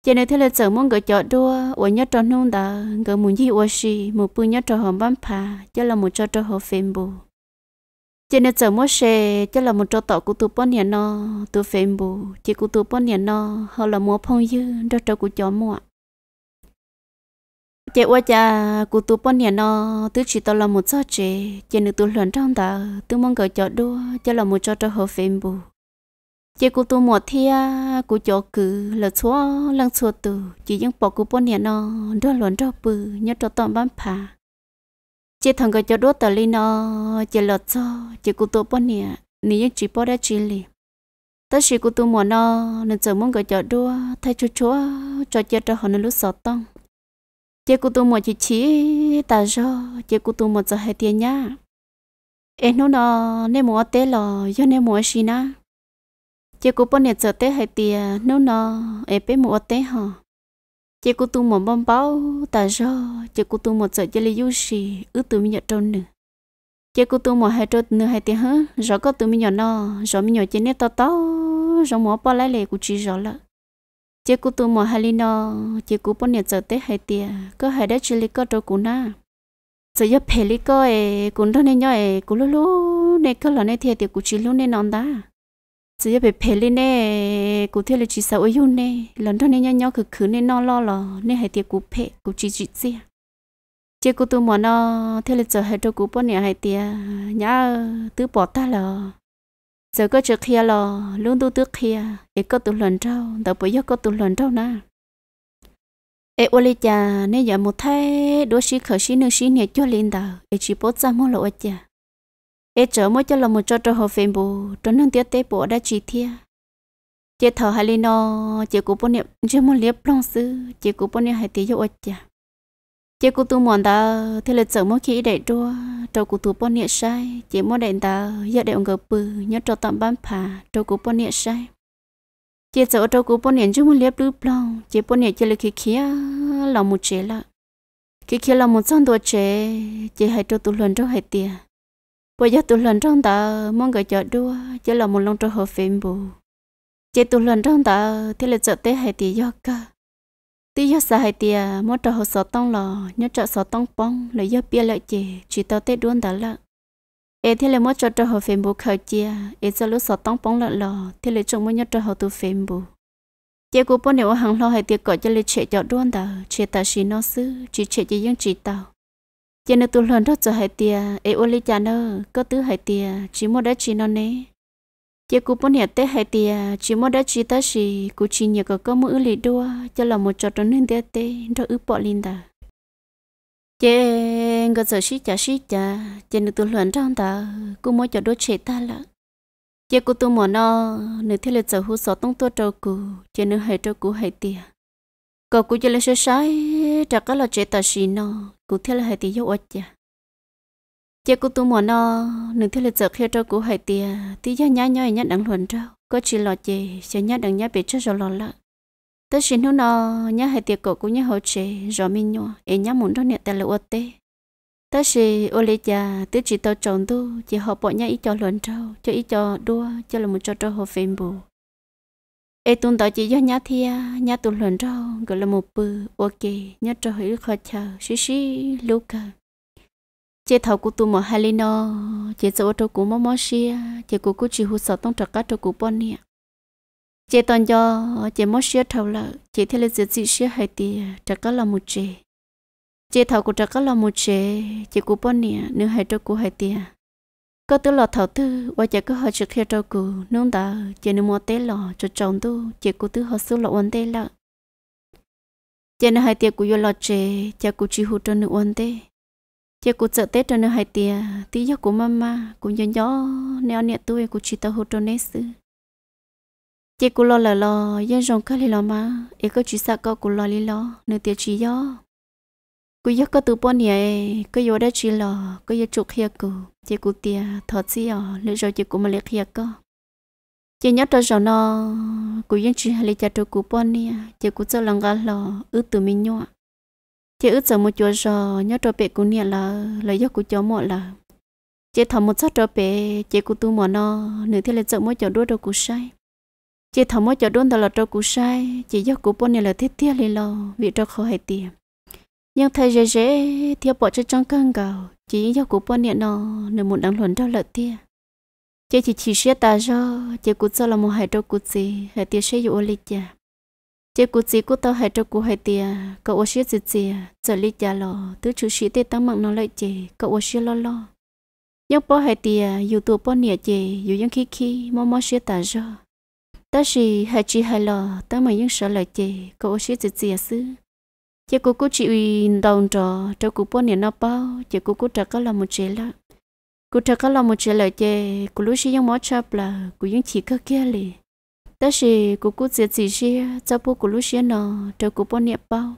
chị nữ thế là chợ muốn người chọn đua uốn nhất cho nung ta người muốn gì uốn gì một bữa nhất cho hòn bám phà cho là một cho cho hòn phèn bù chỉ nên giờ mỗi xe cho là một chỗ tổ của tụi bọn nhà nó tụi phèm bù chỉ của tụi bọn nhà nó họ là mua phong dư đó cho của chó mua chỉ qua cha của tụi bọn nhà nó tụi chỉ tao là một sao chị chỉ nữ tụi luận trong ta tụi mong gọi chỗ đua chỉ là một chỗ cho họ phèm bù chỉ của tụi một thia của chỗ cứ là chúa lăng chúa tử chỉ những bỏ của bọn nhà nó đưa luận trong bự nhớ cho tao bán phá chị thằng cái cho đốt tờ lên nó chị lọt cho chị cụ tôi bọn nè nỉ chỉ bỏ đã chỉ lì ta chỉ cụ tôi muốn nó nên giờ muốn cái cho đua thay chú chúa cho chị cho họ nên lúc sợ tông chị cụ tôi muốn chị chỉ ta cho chị cụ tôi muốn cho hai tiền nhá em nó nó nên muốn té lò do nên muốn xí na chị cụ bọn nè giờ té hai tiền nó nó em bé muốn té hả chị cô tôi một bom bao tại sao chị cô tôi một sợ chị lấy yushi ứ tụi mình nhận trôn nữa chị cô tôi một hai trôn nữa hai tiếng hả rõ có tụi mình nhận nó rõ mình nhận trên nét to to rõ mỏ bao lái lệ của chị rõ lợ chị cô tôi một hai nó, chị cô bao nhận sợ hai tiếng có hai đứa chị lấy có trâu cũ na sợ giấc phê lấy có ấy cũng đâu nên nhau ấy cũng lú lú nên có là nên thiệt thì của chị luôn nên nón ta chỉ bị phê lên nè cụ thể là chỉ sợ ôi yêu nè lần đó nên nhau nhau cứ cứ nên nó lo lo nên hay tiệc cụ phê cụ chỉ chỉ gì chỉ cụ tụi mòn nó thế là giờ hay cho cụ bọn nhà hay tiệc nhá tứ bỏ ta lo giờ có chợ kia lo luôn tu tứ kia để có tụi lần trâu đâu bây giờ có tụi lần trâu nè ê ô lê cha nên giờ một thế đôi khi khởi sĩ nữ sĩ nhà cho lên đầu ê chỉ bớt ra mua lộ cha ế chở mới cho là một cho cho hồ phèn bù cho nương tiếc tế bộ đã chỉ thia chế thở hay lên nó chế cố bốn niệm chưa muốn liếp long sư chế cố bốn niệm hay tí cho ôi chà chế cụ tu mòn ta thế là chở mới khi để đua cho cố tu bốn niệm sai chế mới đèn ta giờ để ông gờ bự nhớ cho tạm ban phà cho cố bốn niệm sai chế chở cho cố bốn niệm chưa muốn liếp lướp long chế bốn niệm chỉ là khi khía là một chế là khi khía là một trong tuổi chế chế hay cho tu luận cho hay tiếc bây giờ tôi lần trong ta muốn người chợ đua chỉ là một lòng cho hợp phim bù chỉ tôi lần trong ta thì là chợ tế hai thì do cả tí do xa hay thì mỗi trò hồ sọ tông lò nhớ cho sọ tông bông lại do bia lại chỉ chỉ tao tết đuôn đã lợ ê thế là muốn cho cho hồ phim bù khởi chia à, ê cho lúc sọ tông bông lại lò thế là chúng muốn nhớ cho hồ tu phim bù chỉ cú bông nếu hàng lo hai thì gọi cho lịch chạy chợ đuôn đã trẻ ta xí nó sư chỉ chạy chỉ dân chỉ tao cho nên tôi lần đó cho hai tia ấy ô li cha nó có tứ hai tia chỉ một đã chỉ non nè chỉ cú bốn nhà tết hai tia chỉ một đã chỉ ta chỉ cú chỉ nhà có có mỗi lì đua cho là một trò trò nên tết tết đó ướp bỏ linh ta chế ngờ giờ xí chả xí chả chế nữ tôi lần trong ta cú mỗi cho đốt chế ta lợ chế cú tôi mỏ nó nữ thế là giờ hú sọ tung tôi trâu cú chế nữ hai trâu cú hai tia cậu cú cho là sơ sái chả có là chế ta xí nó cú thiết là hai tí dấu ớt chả chị cú tu mò nò, nửa thiết là giờ khi trâu cú hai tí tí dấu nhá nhói nhá đắng luận trâu có chỉ lo chị sẽ nhá đắng nhá bị chết rồi lo lợ tất nhiên hữu nò, nhá hai tí cổ cú nhá hậu chị rõ mình nhọ ấy nhá muốn đó niệm tài là ớt tê tất nhiên ô lê chả tí chỉ tao chọn tu chỉ họ bỏ nhá ý cho luận trâu cho ý cho đua cho là một cho trâu hồ phim bù ê tuần đó chỉ do nhà thia à, nhà tuần lần đó gọi là một bữa ok nhớ cho hiểu khó chờ xí xí lúc chế thầu của tôi mà halino chế chỗ cho của mò mò xia chế của của chỉ hút sợ tông trật cá cho của bọn chế toàn do chế mò xia thầu là chế theo lịch dị xia hai thì trật cá là một chế chế thầu của trật cá là một chế chế của bọn nè nếu hay cho của hai thì có tự lọ thảo tư và chỉ có họ trực theo trâu cụ nông ta chỉ nên mua tế lò cho chồng tu chỉ cụ tư họ xứ lọ uốn tế lợ chỉ nên hai tiệc cụ vô lọ trẻ chỉ cụ chỉ hụ cho nữ uốn tế chỉ cụ sợ tết cho nữ hai tiệc tí giấc của mama cũng nhớ nhớ neo nẹt tôi cụ chỉ tao hụ cho nết sự chỉ cụ lo lợ lò dân rồng cái lì lò mà ý có chỉ sợ có cụ lo lì lò nữ tiệc chỉ gió cú yêu có từ bốn nhẹ cứ yêu đã chỉ lò cứ yêu chụp kia cụ chỉ cú tia thọ gì ở lựa rồi chỉ cú mà liệt kia có chỉ nhớ cho rồi nó cú yên chỉ hay là cho cú bốn nhẹ chỉ cú cho lòng gà lò ư từ mình nhọ chỉ ư giờ một chỗ rồi nhớ cho bé cú nhẹ là là do cú cho mọi là chỉ thầm một sát cho bé chỉ cú tu mỏ nó nửa thế là chợ mỗi chỗ đuôi đâu cú sai chỉ thầm mỗi chỗ đuôi đó là cho cú sai chỉ do cú bốn nhẹ là thiết thiết lên lò vì cho khó hay tiền nhưng thầy dễ dễ theo bỏ cho trong cơn gạo chỉ do cụ bọn niệm nó nên muốn đang luận đau lợi tia chị chỉ chỉ xe ta do chị cụ cho là một hai trâu cụ gì hai tia sẽ dụ lịch già chị cụ gì cụ tao hai trâu cụ hai tia cậu ô xe gì gì giờ lịch già lo tứ chú sĩ tê tăng mặn nó lợi chị cậu ô xe lo lo nhưng bỏ hai tia dù tụ bọn niệm chị dù những khi khi mò mò xe ta do ta chỉ hai chỉ hai lo ta mà những sợ lợi chị cậu ô xe gì gì xứ chị cô cô chị đồng trò cho cô bố nè nó bao chị cô cô trả có là một chế là cô trả có là một chế là chị cô lúc xí những món chập là cô những chỉ có kia lì đó là cô cô sẽ chỉ xí cho bố cô lúc xí nó cho cô bố nè bao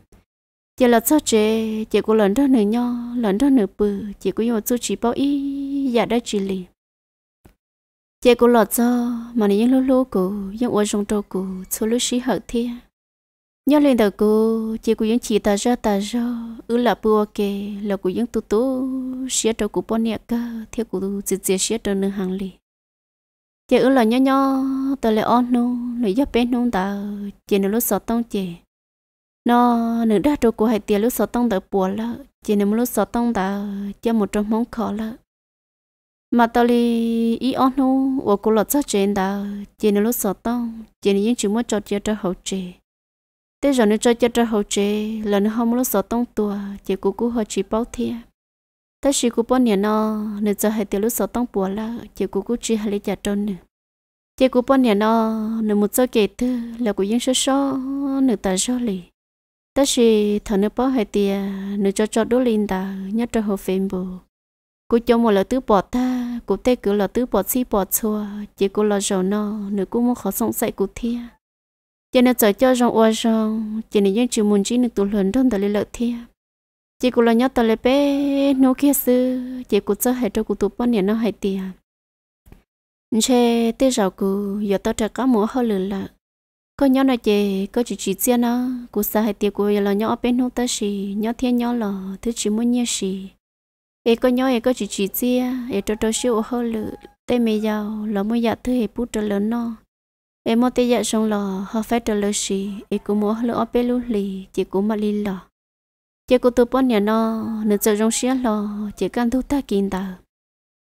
chị là sao chế, chị cô lần đó nữa nho lần đó nữa bự chị cô nhiều chú chỉ bao ý dạ đã chỉ lì chị cô lọt cho mà những lúc lúc cô những uống trong trâu cô số lúc xí học thiệt nhớ lên đầu cô chị của những chị ta ra ta ra ứ là bùa kề là của những tu tu xía đầu của bọn nhiêu cơ theo của chỉ chỉ xía đầu nửa hàng lì chị ứ là nhớ nhớ ta lại on nô nửa giáp bên nông ta chị nửa lúc sọt tông chị nó nửa đa trâu cũng hay tiền lúc sọt tông ta bùa là chị nửa lúc sọt tông ta cho một trong món khó là mà tao li ý on nô và cô lọt ra trên ta chị nửa lúc sọt tông chị nửa những chuyện muốn cho chị cho hậu chị thế giờ nó cho cho cho hậu chế là nó không lúc sợ tông tua chỉ cú cú họ chỉ bao thia ta chỉ cú bao nhiêu nó nó cho hai tiếng lúc sợ tông bùa là chỉ cú cú chỉ hai lý trả trôn nữa chỉ cú bao nhiêu nó nó một số kể thứ là cú yên số số nó ta số lì ta chỉ thằng nó bao hai tiếng nó cho cho đôi linh ta nhất cho họ phim bù cú cho một là tứ bỏ ta cú tê cứ là tứ bỏ xí bỏ xua chỉ cú là giàu nó nó cũng muốn khó sống sậy cú thia cho nên sợ cho rằng oa rong chỉ nên những chuyện muốn chỉ được tụ luận trong đời lợi thiệt chỉ cũng là nhớ tờ lệ bé nô kia sư chỉ cũng sợ hệ cho cụ tụ bao nhiêu nó hay tiền chê tê rào cụ giờ tao trả cá múa hơi lừa lợ có nhớ này chê có chỉ chỉ chia nó cụ sợ hệ tiền cụ là nhớ ở bên nô ta xì nhớ thiên nhớ lò thứ chỉ muốn nhớ xì ê có nhớ ê có chỉ chỉ chia ê cho cho siêu hơi lừa tê mày giàu là mua dạ thứ hệ bút trở lớn nó em mua tây dạ xong lò họ phải trở lời gì em cũng muốn lỡ ở bên lũ lì chỉ cũng mà lì lò chỉ cũng tụi bọn nhà nó nên giờ trong xe lò chỉ cần thu ta kinh tờ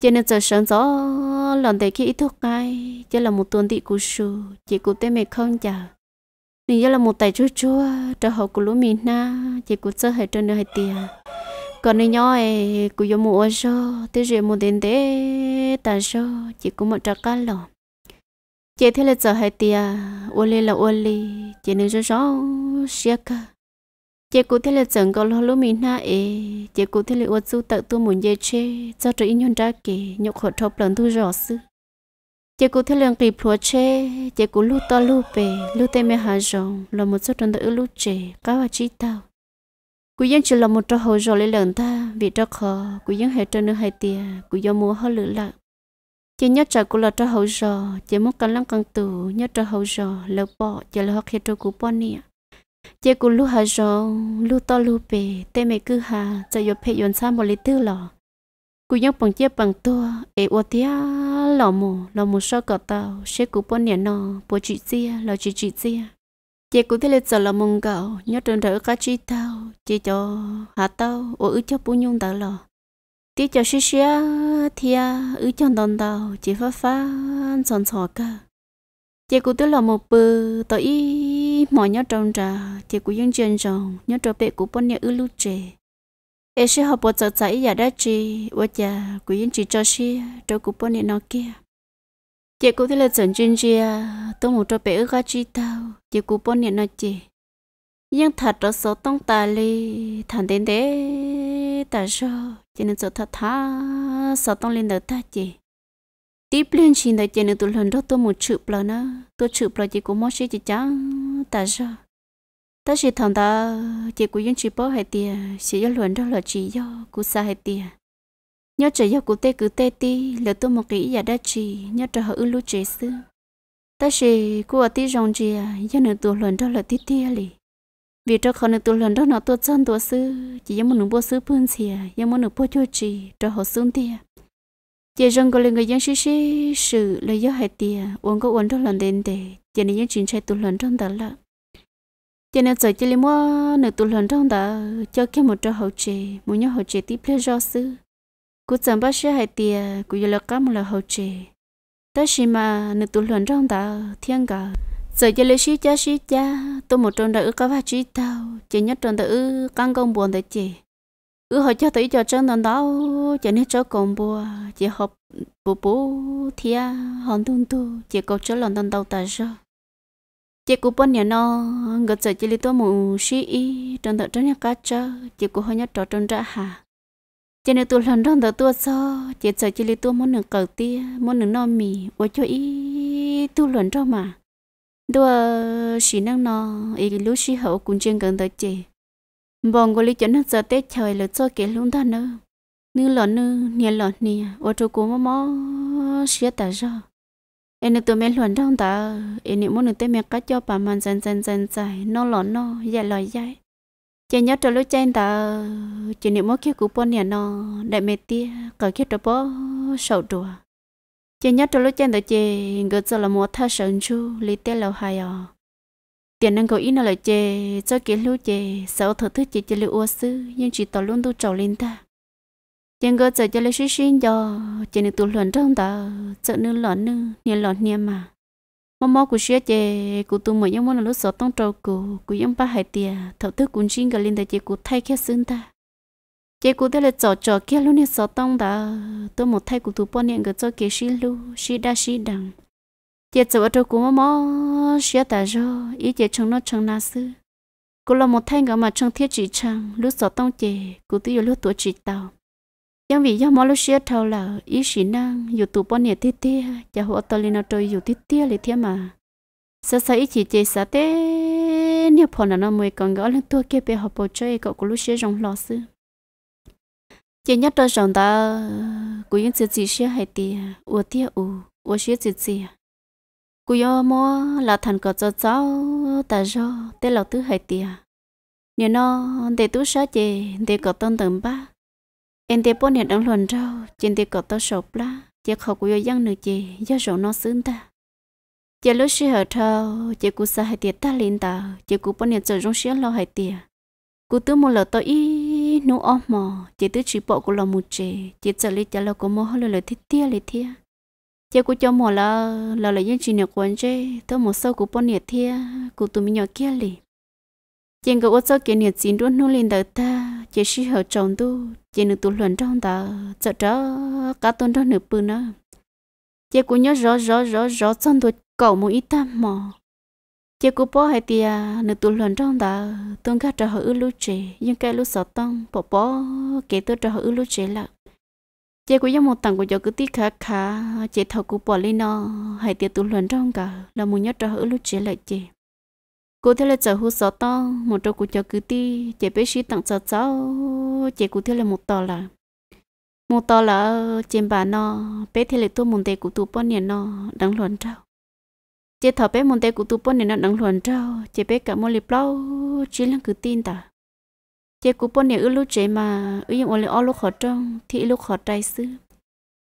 chỉ nên giờ sáng gió lần đầu khi ít thuốc cái chỉ là một tuần tị cú sù chỉ cũng tên mệt không chờ nên giờ là một tay chua chua trở hậu của lúa mình na chỉ cũng chơi hết trên nơi hết tiền còn nên nhỏ ấy cũng dùng mua ô số thế rồi một đến thế ta số chỉ cũng một trạc cá lỏng chị thế là giờ hai tia ô lê là ô lê chị nữ rõ rõ xia cả chị cụ thế là chẳng có lo lúc mình na ế chị cụ thế là ô chú tự tu muốn dây chê cho trời in nhon ra kì nhục họ thọc lần thu rõ sư chị cụ thế là kịp lúa chê chị cụ lúc to lúc bề lúc tê mẹ hà rồng là một số trận tự lúc chê cá và chi tao cụ dân chỉ là một trò hồ rồi lấy lần ta vì trò khó cụ dân hệ trò nữa hai tia cụ do mua họ lửa lặng chỉ nhớ trả của lo cho hậu giờ chỉ muốn cần lăng cần tù nhớ cho hậu giờ lỡ bỏ chỉ là học hết cho của bọn nè chỉ của lúc hậu giờ lúc to lúc bề tê mẹ cứ hà จะยกเพยยนซ้ำบริตื้อหรอกูยังปังเจี๊ยปังตัวเอวเทียหล่อหมูหล่อหมูชอบกอดเตาเช็คกูป้อนเนี่ยนอปวดจีเจียหล่อจีจีเจียเจ๊กูที่เลยจะหล่อมงเก่ายัดเดินเถอะกาจีเตาเจ๊จอหาเตาโอ้อึเจ้าปุญญงเตาหล่อ tí cho xí xí thì à ứ chọn đòn đầu chỉ phá phá chọn sọ cả chị cụ tức là một bờ tới ý nhớ trong trà chị cụ dân chuyên trong nhớ trồng bệ của bọn nhà ứ lúc trẻ ế sẽ học bộ trợ giải giả đã chị và cha cụ dân chỉ cho xí trồng của bọn nhà nó kia chị cụ tức là chọn chuyên chia tôi một trồng bệ ở gà chi tao chị cụ bọn nhà nó chị nhưng thật đó số tông ta li thằng đến thế ta sao cho nên sợ thật thà sợ tông lên đỡ ta chị tiếp liên xin đợi cho nên tôi lần đó tôi một chụp là nó tôi chụp là chị cũng mất chị chẳng ta sao ta sẽ thằng ta chị cũng yên chị bỏ hai tia sẽ cho lần đó là chị do cũng xa hai tia nhớ trời do cũng tê cứ tê ti là tôi một cái giả đa chị nhớ trời hữu lúc chị xưa ta sẽ cũng ở tí rong chị do nên tụi lần đó là tí tia liền vì cho con tôi lần đó nó tôi chân tôi sư chỉ giống một nửa bố sư phương xìa giống một nửa bố chua trì cho họ xuống tia chỉ rằng có người dân sĩ sĩ sự lấy do hai tia uống có uống đó lần đến để chỉ nên những chuyện chạy tôi lần trong đó là chỉ nên giờ chỉ lấy mua nụ tôi lần trong đó cho kia một trò hậu chế muốn nhóm hậu chế tiếp theo do sư cú chẳng bác sĩ hai tia cú giờ là cá một là hậu chế tất nhiên mà nụ tôi lần trong đó thiên cả giờ giờ lấy xí cha xí cha tôi một tròn đã ư có vài trí tao chỉ nhất tròn đã ư căng công buồn đấy chị ư họ cho tới cho chân đòn đó chỉ nên cho công bùa chỉ học bố bố thia hòn thun tu chỉ có cho lòng đòn đầu ta rồi chị cụ bọn nhà nó ngất giờ chị lấy tôi một xí y tròn đã tròn nhà cá chơ chị cụ họ nhất tròn tròn ra hà cho nên tôi lần đầu tôi so chị sợ chị lấy tôi muốn nửa cầu tia muốn nửa no mì ôi cho ý tôi lần đó mà đua xí năng nó ý lúc xí hậu cũng chân gần tới chị bọn cô lý cho nó giờ tết trời là cho kể luôn ta nữa nữ lọ nữ nhà lọ nè ô tô mà mama xía ta ra em tôi mẹ luận trong ta em muốn tụi mẹ cắt cho bà man dần dần dần dài nó lọ nó dài lọ dài chị nhớ cho lúc trên ta chị niệm muốn khi cụ bọn nhà nó đại mẹ tia cởi khi đó bó sầu đùa chị nhớ trong lúc chân tới chị người giờ là một thơ sơn chu lý tê lâu hay à tiền năng cầu ý nào là chị cho kiến lúc chị sợ thở thức chị chị lưu ô sư nhưng chị tỏ luôn tu trầu lên ta chị người giờ chị lấy suy xin cho chị nên tu luận trong ta sợ nương lọt nương niệm lọt niệm mà mong mong của xưa chị của tu mỗi những món là lúc sợ tông trầu cổ, cụ những ba hải tiền, thở thức cũng xin gần lên ta chị cụ thay khét xương ta chị cụ thế là cho cho kia luôn nên sợ tông đã tôi một thay cụ thủ bao nhiêu cái cho kia xí lu xí đa xí đằng chị cho ở đâu cũng mò xí ta cho ý chị chồng nó chồng na sư cụ là một thay người mà chồng thiết chỉ chàng lúc sợ tông chị cụ tôi lúc tuổi chỉ tàu nhưng vì do mò lúc xí thâu là ý xí năng dù tụ bao nhiêu tít tía chả hộ tôi lên nó tôi dù tít tía lấy thế mà sợ sợ ý chị chị sợ thế nếu phòn là nó mới còn gõ lên tua kia bị họ bỏ chơi cậu cụ lúc xí rong lo sư chị nhất trong sòng ta cô yên chị chị sẽ hay đi ô tia ô ô sẽ chị chị cô yo mò là thành có cho cháu ta cho tê lộc thứ hay đi nhớ nó để tú sa chị để có tôn tầng ba em để bốn hiện đang luồn rau trên để có tao sộp lá chị khóc cô yo giăng nửa chị do sổ nó sướng ta chị lúc xí hở thâu chị cô sa hay đi ta lên ta chị cô bốn hiện trở rong xí lo hay đi cô tứ một lợt tôi ý ý nụ ôm mò chỉ tới chỉ bộ của lòng một trẻ chỉ sợ lý trả lời của mò hơi lời thiết tiếc lời thia chỉ của cho mò là là lời những chuyện quan chế tôi một sâu của bọn nhiệt thia cô tụi mình nhỏ kia lì chỉ có ô sâu kia nhiệt xin đuôn nô lên đời ta chỉ sĩ hở chồng tu chỉ nữ tụ luận trong ta sợ trở cả tuần đó nửa bữa nữa chỉ của nhớ rõ rõ rõ rõ trong tôi cậu một ít tâm mò chỉ cú bỏ hay tiề nửa tu lần trong đó tuân cả trở hữu lưu trì nhưng cái lưu sợ tăng bỏ bỏ kể tôi trở hữu lưu trì là chỉ cú giống một tầng của cho cứ tí khá khá chỉ thầu của bỏ lên nó hay tiề tu lần trong cả là muốn nhớ trở hữu lưu trì lại chị cô thế là trở hữu sợ tăng một chỗ của cho cứ ti chỉ biết sĩ tặng sợ cháu chỉ cú thế là một tờ là một tờ là trên bà nó biết thế là tôi muốn để của tu bỏ nè nó đang luận trao chế thọ bé muốn tay cụ tu bón nên nó nặng luồn trâu chế bé cả mồi lip lâu chỉ là cứ tin ta chế cụ bón này ư lúc chế mà ư dùng ôn lên ô lúc khó trông thì lúc khó trai xứ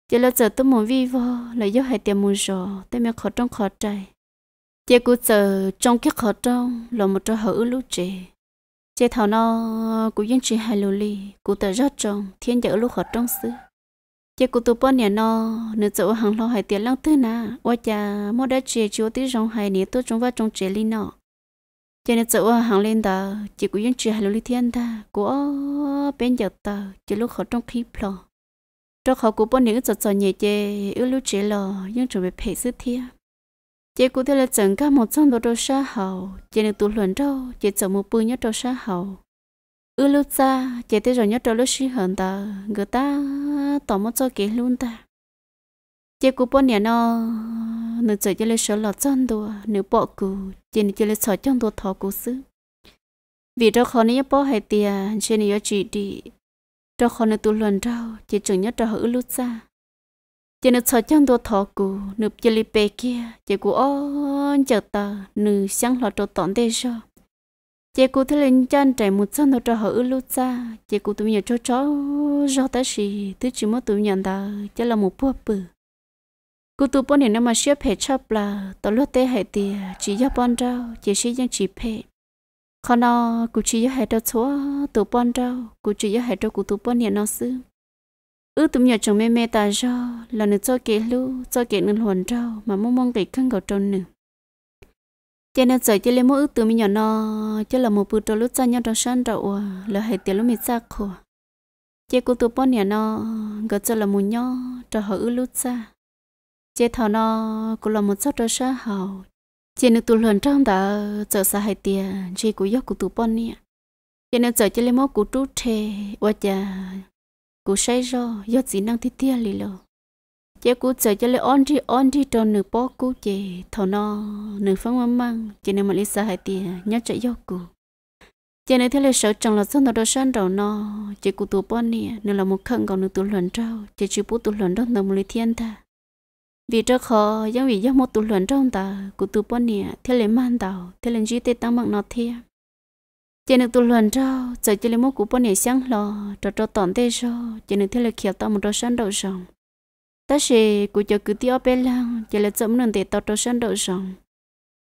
chế lo giờ tôi muốn vi vô là do hai tiền muốn rồi tôi mới khó trông khó trái. chế cụ chờ trong cái khó trông là một trò hở ư lúc chế chế thọ nó cụ yên chỉ hai lô ly cụ tờ rót trông thiên giờ lúc khó trông xứ chỉ cụ tụ bọn nhà nó nửa chỗ hàng lo hải tiền lăng tư nà qua cha mỗi đã chia chúa tí rong hải nè tôi trong vợ trong chế linh nọ cho nên chỗ hàng lên đó chỉ cụ yên chia hải lý thiên ta của bên giờ ta chỉ lúc họ trong khí plò trong họ cụ bọn nhà chợt chợt nhẹ chê ưu lúc chế lo, nhưng chuẩn bị phê sức thiên chỉ cụ thế là chẳng cả một trăm đô đô sa hậu chỉ nên tụ luận đâu chỉ chọn một bữa nhất đô sa hậu ư lúc ta chỉ tới rồi nhớ trở lúc xí hơn ta người ta tỏ mất cho kỹ luôn ta chỉ cú bọn nhà nó nữ chơi chơi sợ lọt chân đồ nữ bỏ cú chỉ nữ chơi sợ chân đồ thọ cú xứ vì đâu khó nữ bỏ hai tiền trên nữ chỉ đi Đâu khó nữ tu luận rau chỉ chừng nhớ trở ư lúc ta chỉ nữ sợ chân đồ thọ cú nữ chơi lì bè kia chỉ cú ô chờ ta nữ sáng lọt đồ tọn đây rồi chị cô thấy lên chân trẻ một chân nó cho họ ư lúc xa chị cô tụi mình cho chó do ta gì thứ chỉ mất tụi mình ta chỉ là một bữa bự cô tụi bọn này nó mà xếp hệ chấp là tao lúc tê hệ thì chỉ cho bọn rau chỉ xí những chỉ hệ khó nó cô chỉ cho hệ cho chó tụi bọn rau cô chỉ cho hệ cho cô tụi bọn này nó xứ ư tụi nhỏ chồng mê mê ta do là nó cho kể lu cho kể nên hoàn rau mà mong mong cái khăn gạo trâu nữa cho nên giờ chỉ lấy mỗi từ mình nhỏ nó chứ là một bữa trâu lúc xa nhau trong sân đậu là hai tiếng lúc mình xa khổ chế cô tụ bọn nhà nó gọi cho là một nhau trò họ ư lúc xa chế thọ nó cũng là một số trò sơ hậu chế nước tụ lần trong đó giờ xa hai tiếng chỉ của giấc của tụ bọn nè cho nên giờ chỉ lấy mỗi của trú thề và chả của say rồi giấc gì năng thiết tia lì rồi chế cú chơi cho lấy on đi on đi cho nửa bó cú chế thọ nó nửa phong măng măng chế nên mà lấy sợ hai tiền nhớ chạy vô cú chế nên thế là sợ chồng là xong đồ san đầu nó chế cú tụ bó nè nửa là một khăn còn nửa tu luận trâu chế chịu bú tụ luận đó nằm lấy thiên ta vì cho khó nhưng vì giống một tu luận trong ta cú tụ bó nè thế là mang đầu thế là chỉ tê tăng mặn nó thiên chế này tu luận trâu giờ chế lấy một cú bó nè sáng lo cho cho tỏn thế cho chế nên thế là kiểu tao một đồ san đầu rồng ta sẽ cụ cho cứ tiêu bên là cho là chậm nên để tàu tàu sân đậu rồng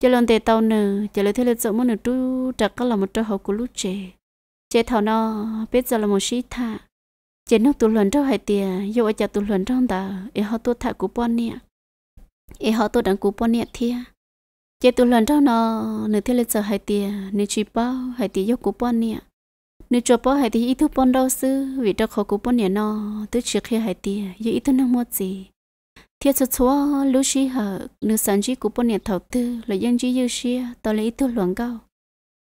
Cho là để tàu nở cho là thế là chậm nên tu trắc các là một trò học của lúc trẻ trẻ thảo nó biết giờ là một sĩ thạ trẻ nó tu luận e trong e hai tiền dù ở chợ tu luận trong ta để họ tu thạ của bọn nè để họ tu đặng của bọn nè thia trẻ tu luận trong nó nửa thế là giờ hai tiền nửa chỉ bao hai tiền dốc của bọn nè nếu cho bỏ hay thì ít thức bón đâu sư vì đó khó cũng bón nhà nó tôi chỉ khi hay thì giờ ít thức nó mất gì thiệt cho chúa lúc xí hở nếu sản chỉ cũng bọn nhà thầu tư là dân chỉ yêu xí tôi lấy ý thức loạn cao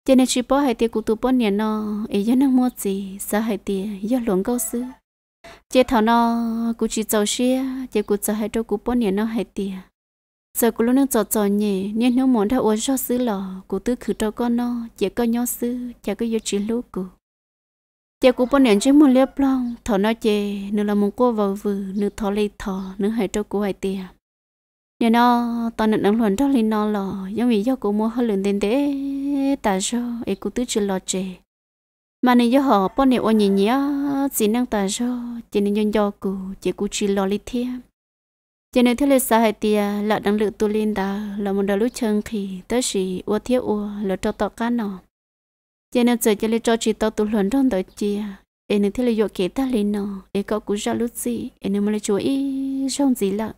cho nên chỉ bỏ hay thì cũng tụ bọn nhà nó ấy giờ nó mua gì sao hay thì giờ loạn cao sư chế thảo nó cũng chỉ giàu xí chế cũng giàu hay đâu cũng bón nhà nó hay thì giờ cô luôn nó trò trò nhỉ nên nếu muốn thay uống cho sư lò cô tư khử cho con nó chỉ có nhau sư chả có yêu chỉ lúc cô chị cũng bọn nhận chứ muốn liếp lòng thọ nói chị nửa là muốn cô vào vừa nửa thọ lấy thọ nửa hãy trâu cô hãy tiền nhà nó toàn nhận đang luận đó lên nó lò giống vì do cô mua hơi lượng tiền thế tại sao ấy cô tứ chưa lo chị mà nên do họ bọn này ôn nhỉ nhỉ chỉ năng tại sao chỉ nên do do cô chị cô chỉ lo lấy thêm cho nên thế là sao hay tia là đang lựa tu lên đó là một đầu lúc chân thì tới gì ua thiếu ua là cho tọt cá nọ giờ nó giờ cho lấy cho chị tao tụi luận trong đời chị em nên thấy là dọc kế ta lên nọ em có cú ra lúc gì em nên mà lấy chú ý trong gì là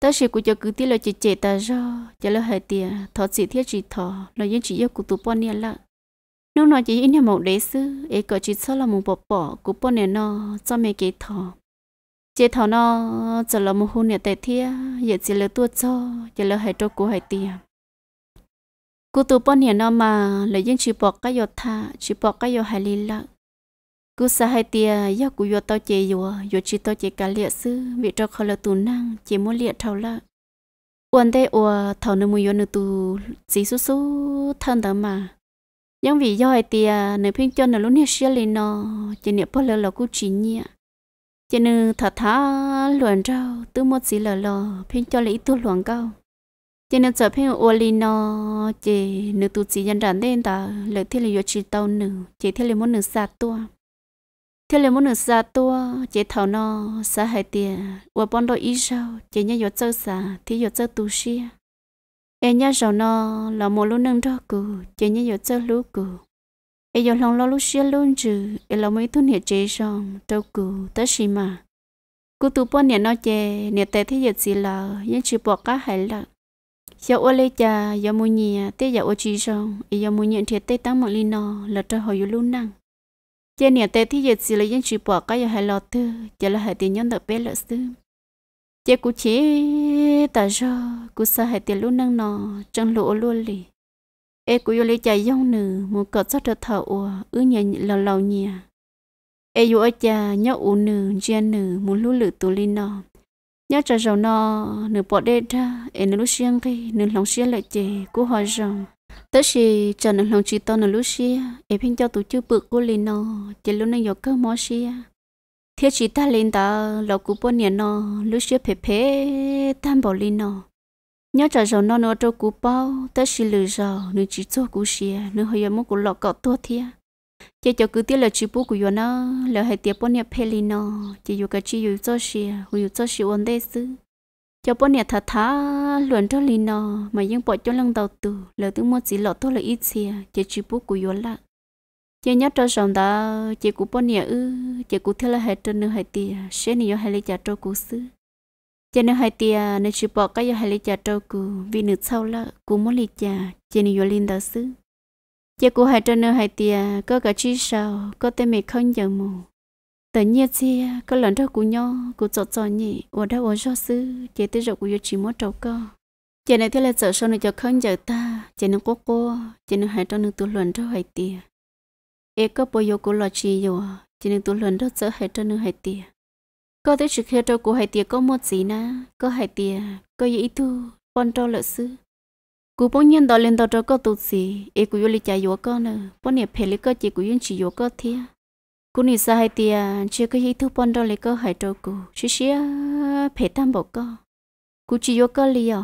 ta sẽ cú cho cứ tiếc là chị trẻ ta ra cho là hai tiền thọ chị thiết chị thọ là những chị yêu của tụi bọn này là nó nói chị in một đế sư em có chị sao là một bọ bỏ của bọn này nọ cho mẹ kế thọ chị thọ nọ cho là một hôn này tại thiết giờ chỉ là tua cho giờ là hai cho của hai tiền cú tụ bọn hiền mà lấy dân chỉ bỏ cái giọt tha chỉ bỏ cái giọt hai lì cú sa hai tia do cú giọt tao chế giùa giọt chỉ tao chế cả liệt sư vì cho khó là tù năng chỉ liệt thầu lợ uốn đây ua thầu nó mùi giọt nó tù chỉ số số thân mà nhưng vì do hai tia nếu phiên chân nó lúc này xia lên nó chỉ niệm bao lâu là cú chỉ nhẹ chỉ nên thật thà luận rau tư một gì lờ lờ phiên cho lấy tu luận cao chỉ nên trở phim ô li nó chỉ nữ tu sĩ nhân đàn đến ta lợi thiết là yêu chỉ tàu nữ chỉ thiết là muốn nửa xa tua thiết là muốn nửa xa tua chỉ thảo nó xa hai tiền và bọn đội ít sao chỉ nhớ yêu chơi xa thì yêu chơi tu sĩ em nhớ rồi nó là một lúc nâng đó cụ chỉ nhớ yêu chơi lúc cụ em yêu lòng lo lúc xưa luôn chứ em là mấy thứ hiện chế xong đâu cụ tới xí mà cụ tu bọn nhà nó chè nhà tệ thế giờ chỉ là nhưng chỉ bỏ cả hai lần giờ ô lê cha giờ mua nhì à, tết giờ ô chỉ xong giờ mua nhận thiệt tết tăng một ly nọ là cho họ yêu luôn năng giờ nhà tết thì giờ chỉ là dân chỉ bỏ cái giờ hai lọt tư giờ là hai tiền nhân đợi bé lợi sư giờ cũng chỉ ta cho cũng sợ hai tiền luôn năng nọ trong lụa luôn lì ê cũng yêu lê cha dông nữ một cọt rất thật thở ủa ứ nhà lầu lầu nhà ê yêu cha nhớ ủ nữ gen nữ muốn lú lử tu ly nọ nhớ trở rồi nó nửa bỏ đê ra em nửa lúc xiang cái nửa lòng xiang lại chè cú hỏi rằng tới khi chờ nửa lòng chỉ to nửa lúc xiang em phin cho tổ chức bự của lên nó chỉ luôn này giờ cơ mò xiang thế chỉ ta lên ta lọ cú bỏ nhẹ nó lúc xiang phê phê tam bảo lên nó nhớ trở rồi nó nửa trâu cú bao tới khi lừa rồi nửa chỉ cho cú xiang nửa hơi giờ muốn cú lọ cọ tua thiệt chỉ cho cứ tiếc là chỉ bố của nó là hai tiếc bốn nhà peli nó chỉ dù cái chỉ dù cho xí hù dù cho xí ổn đấy chứ cho bốn nhà thà thà luận cho li nó mà những bỏ cho lăng đầu tư, là tiếng mua chỉ lọt thôi là ít xí chỉ chỉ bố của nó là chỉ nhớ cho rằng đó chỉ của bốn nhà ư chỉ của thiết là hai trên nửa hai tiếc sẽ nhiều hai lấy trả cho cú xứ chỉ nên hai tia nên chỉ bỏ cái hai lấy trà cho cù vì nửa sau là cù muốn lấy trà chỉ nhiều linh đó xứ giờ cô hai trơn hai tia có cả chi sao có tên mẹ không giờ mù tự nhiên chi có lần đó cô nhau cô cho chọn nhỉ ở đó ở do sư chỉ tới rồi cô yêu chỉ muốn trâu co chị này thế là sợ sau này cho không giờ ta chị nó có cô chị nó hai trơn nó tôi lần đó hai tia e có bao giờ cô lo chi rồi chị nó tôi lần đó sợ hai trơn nó hai tia có tới sự khi cho cô hai tia có một gì na có hai tia có gì tu quan trọng lợi sư cú bông nhân đó lên đó cho có tụt gì e cú vô lịch chạy con nữa bông này phải lấy có chỉ cú yên chỉ vô có thia cú này sao hay tia chưa có hít thu bông đó lấy có hai trâu cú xí xí phải tam bộ co cú chỉ vô có liền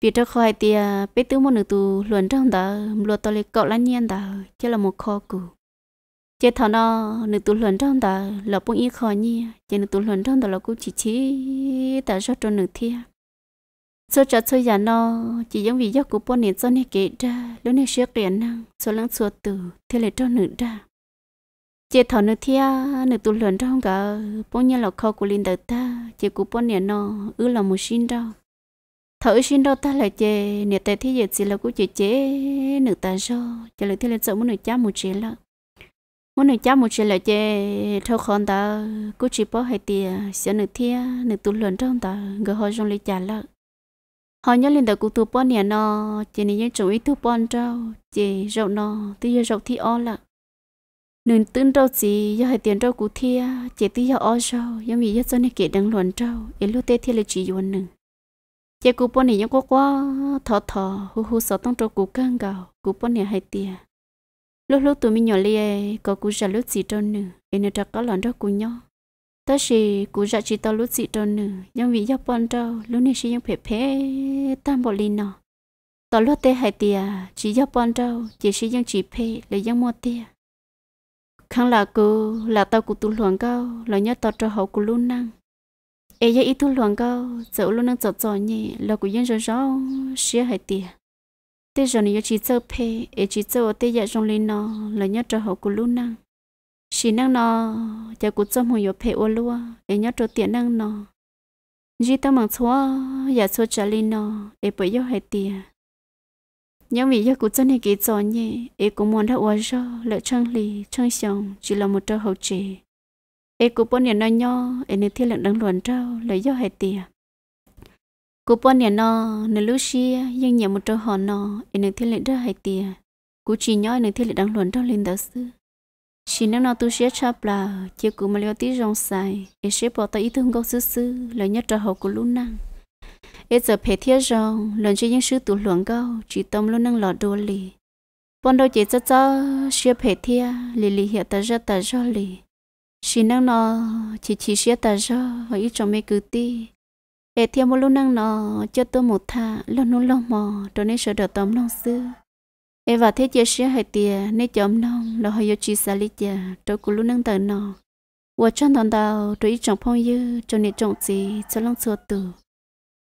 vì cho khỏi tia bé tứ một nửa tu luận trong đó luận đó lấy cọ là nhiên đó chỉ là một khó cú chế thằng nó nửa tu luận trong đó là bông y khó nhi chế nửa tu luận trong đó là cú chỉ chỉ tại cho cho nửa thi à số trả số giả nó chỉ giống vì giấc của bọn này cho này kể ra lúc này sẽ tiền năng số lăng số từ thế lại cho nữ ra chị thọ nữ thia nữ tu luyện trong cả bọn nhà lọ kho của linh đời ta chị của bọn này nó ư là một sinh đâu thở sinh đâu ta là chế nè tại thế giới chỉ là của chị chế nữ ta do chế lại thế lên sợ muốn nữ cha một chế là muốn nữ cha một chế là chế thâu con ta của chỉ bỏ hai tiền sẽ nữ thia nữ tu luyện trong ta người họ dùng lấy trả lợi họ nhớ lên đầu cụ tu bọn nhà nó chỉ nên nhớ chủ ý tu bọn trâu chỉ rậu nó tuy giờ rậu thì o là nương tưng trâu gì giờ hay tiền trâu cụ thia chỉ tuy giờ o trâu giờ mình giờ cho nên kể đằng luận trâu để lúc tết thì là chỉ yuan nương chỉ cụ bọn này nhớ quá quá thọ thọ hú hu sợ tăng trâu cụ căng gạo cụ bọn nhà hai tiền lúc lúc tụi mình nhỏ lia có cụ giờ lúc gì trâu nương em nó chắc có lần đó cụ nhau tớ chỉ cú dạ chỉ tao lúc gì đâu nữa nhưng vì do bọn tao lúc này chỉ những phê phê tam bộ linh nọ tao lúc tê hai tia chỉ do bọn tao chỉ sẽ những chỉ phê là những mua tia khăng là cô là tao cú tu luyện cao là nhớ tao cho hậu của luôn năng ấy giờ ít tu luyện cao dẫu luôn năng dọt dọt nhỉ là cú yên rõ rõ xia hai tia tê giờ này chỉ chơi phê ấy chỉ chơi tê dạ trong linh nọ là nhớ cho hậu của luôn năng chỉ năng nó giờ cũng cho một yếu phê ô lúa để nhớ cho tiền năng nó chỉ tâm bằng số, giờ số trả lên nó để bây giờ hay tiền nhưng vì giờ cũng cho này cái trò nhỉ để cũng muốn đã uống cho lỡ trăng lì trăng xong chỉ là một trò hậu chế để cũng bốn 年 nó nhỏ để nên thiên lượng đang luận trao lấy giờ hay tiền cũng bốn 年 nó nên lúc xia nhưng nhà một trò họ nó để nên thiên lượng ra hay tiền cũng chỉ nhỏ nên thiên lượng đang luận trao lên đó sư chỉ nếu nó tu sửa chập là chưa cụ mà liệu tí rong sai, để sẽ bỏ tay ý thương gốc sư sư là nhất trở hậu của lũ năng ít giờ phải thiết rong lần cho những sư tụ luận gâu chỉ tâm lũ năng lọ đồ lì bọn đâu chỉ cho cho sửa phải thiết lì lì hiện ta ra ta ra lì chỉ năng nó chỉ chỉ sửa ta ra và ý trong mấy cứ ti để thiết một lũ năng nó cho tôi một thà lần nụ lòng mò tôi nên sửa được tâm lòng xưa em vào thế giới sẽ hay tiề nên chấm nong là hơi yêu chi xa lý tiề tôi cũng luôn nâng tờ nọ và trong tuần đầu tôi ít chồng phong như cho nên chồng gì cho lăng xua tử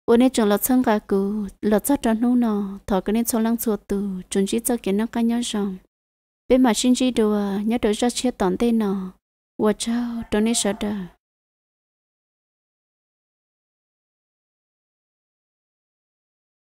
và nên chồng lọt sang cả cũ lọt sát tròn nung nọ thọ cái nên cho lăng xua tử chuẩn chỉ cho kiến nó cá nhau rồng bên mà xin chỉ đùa nhớ đỡ ra chia tòn tên nọ và cháu tôi nên sợ đời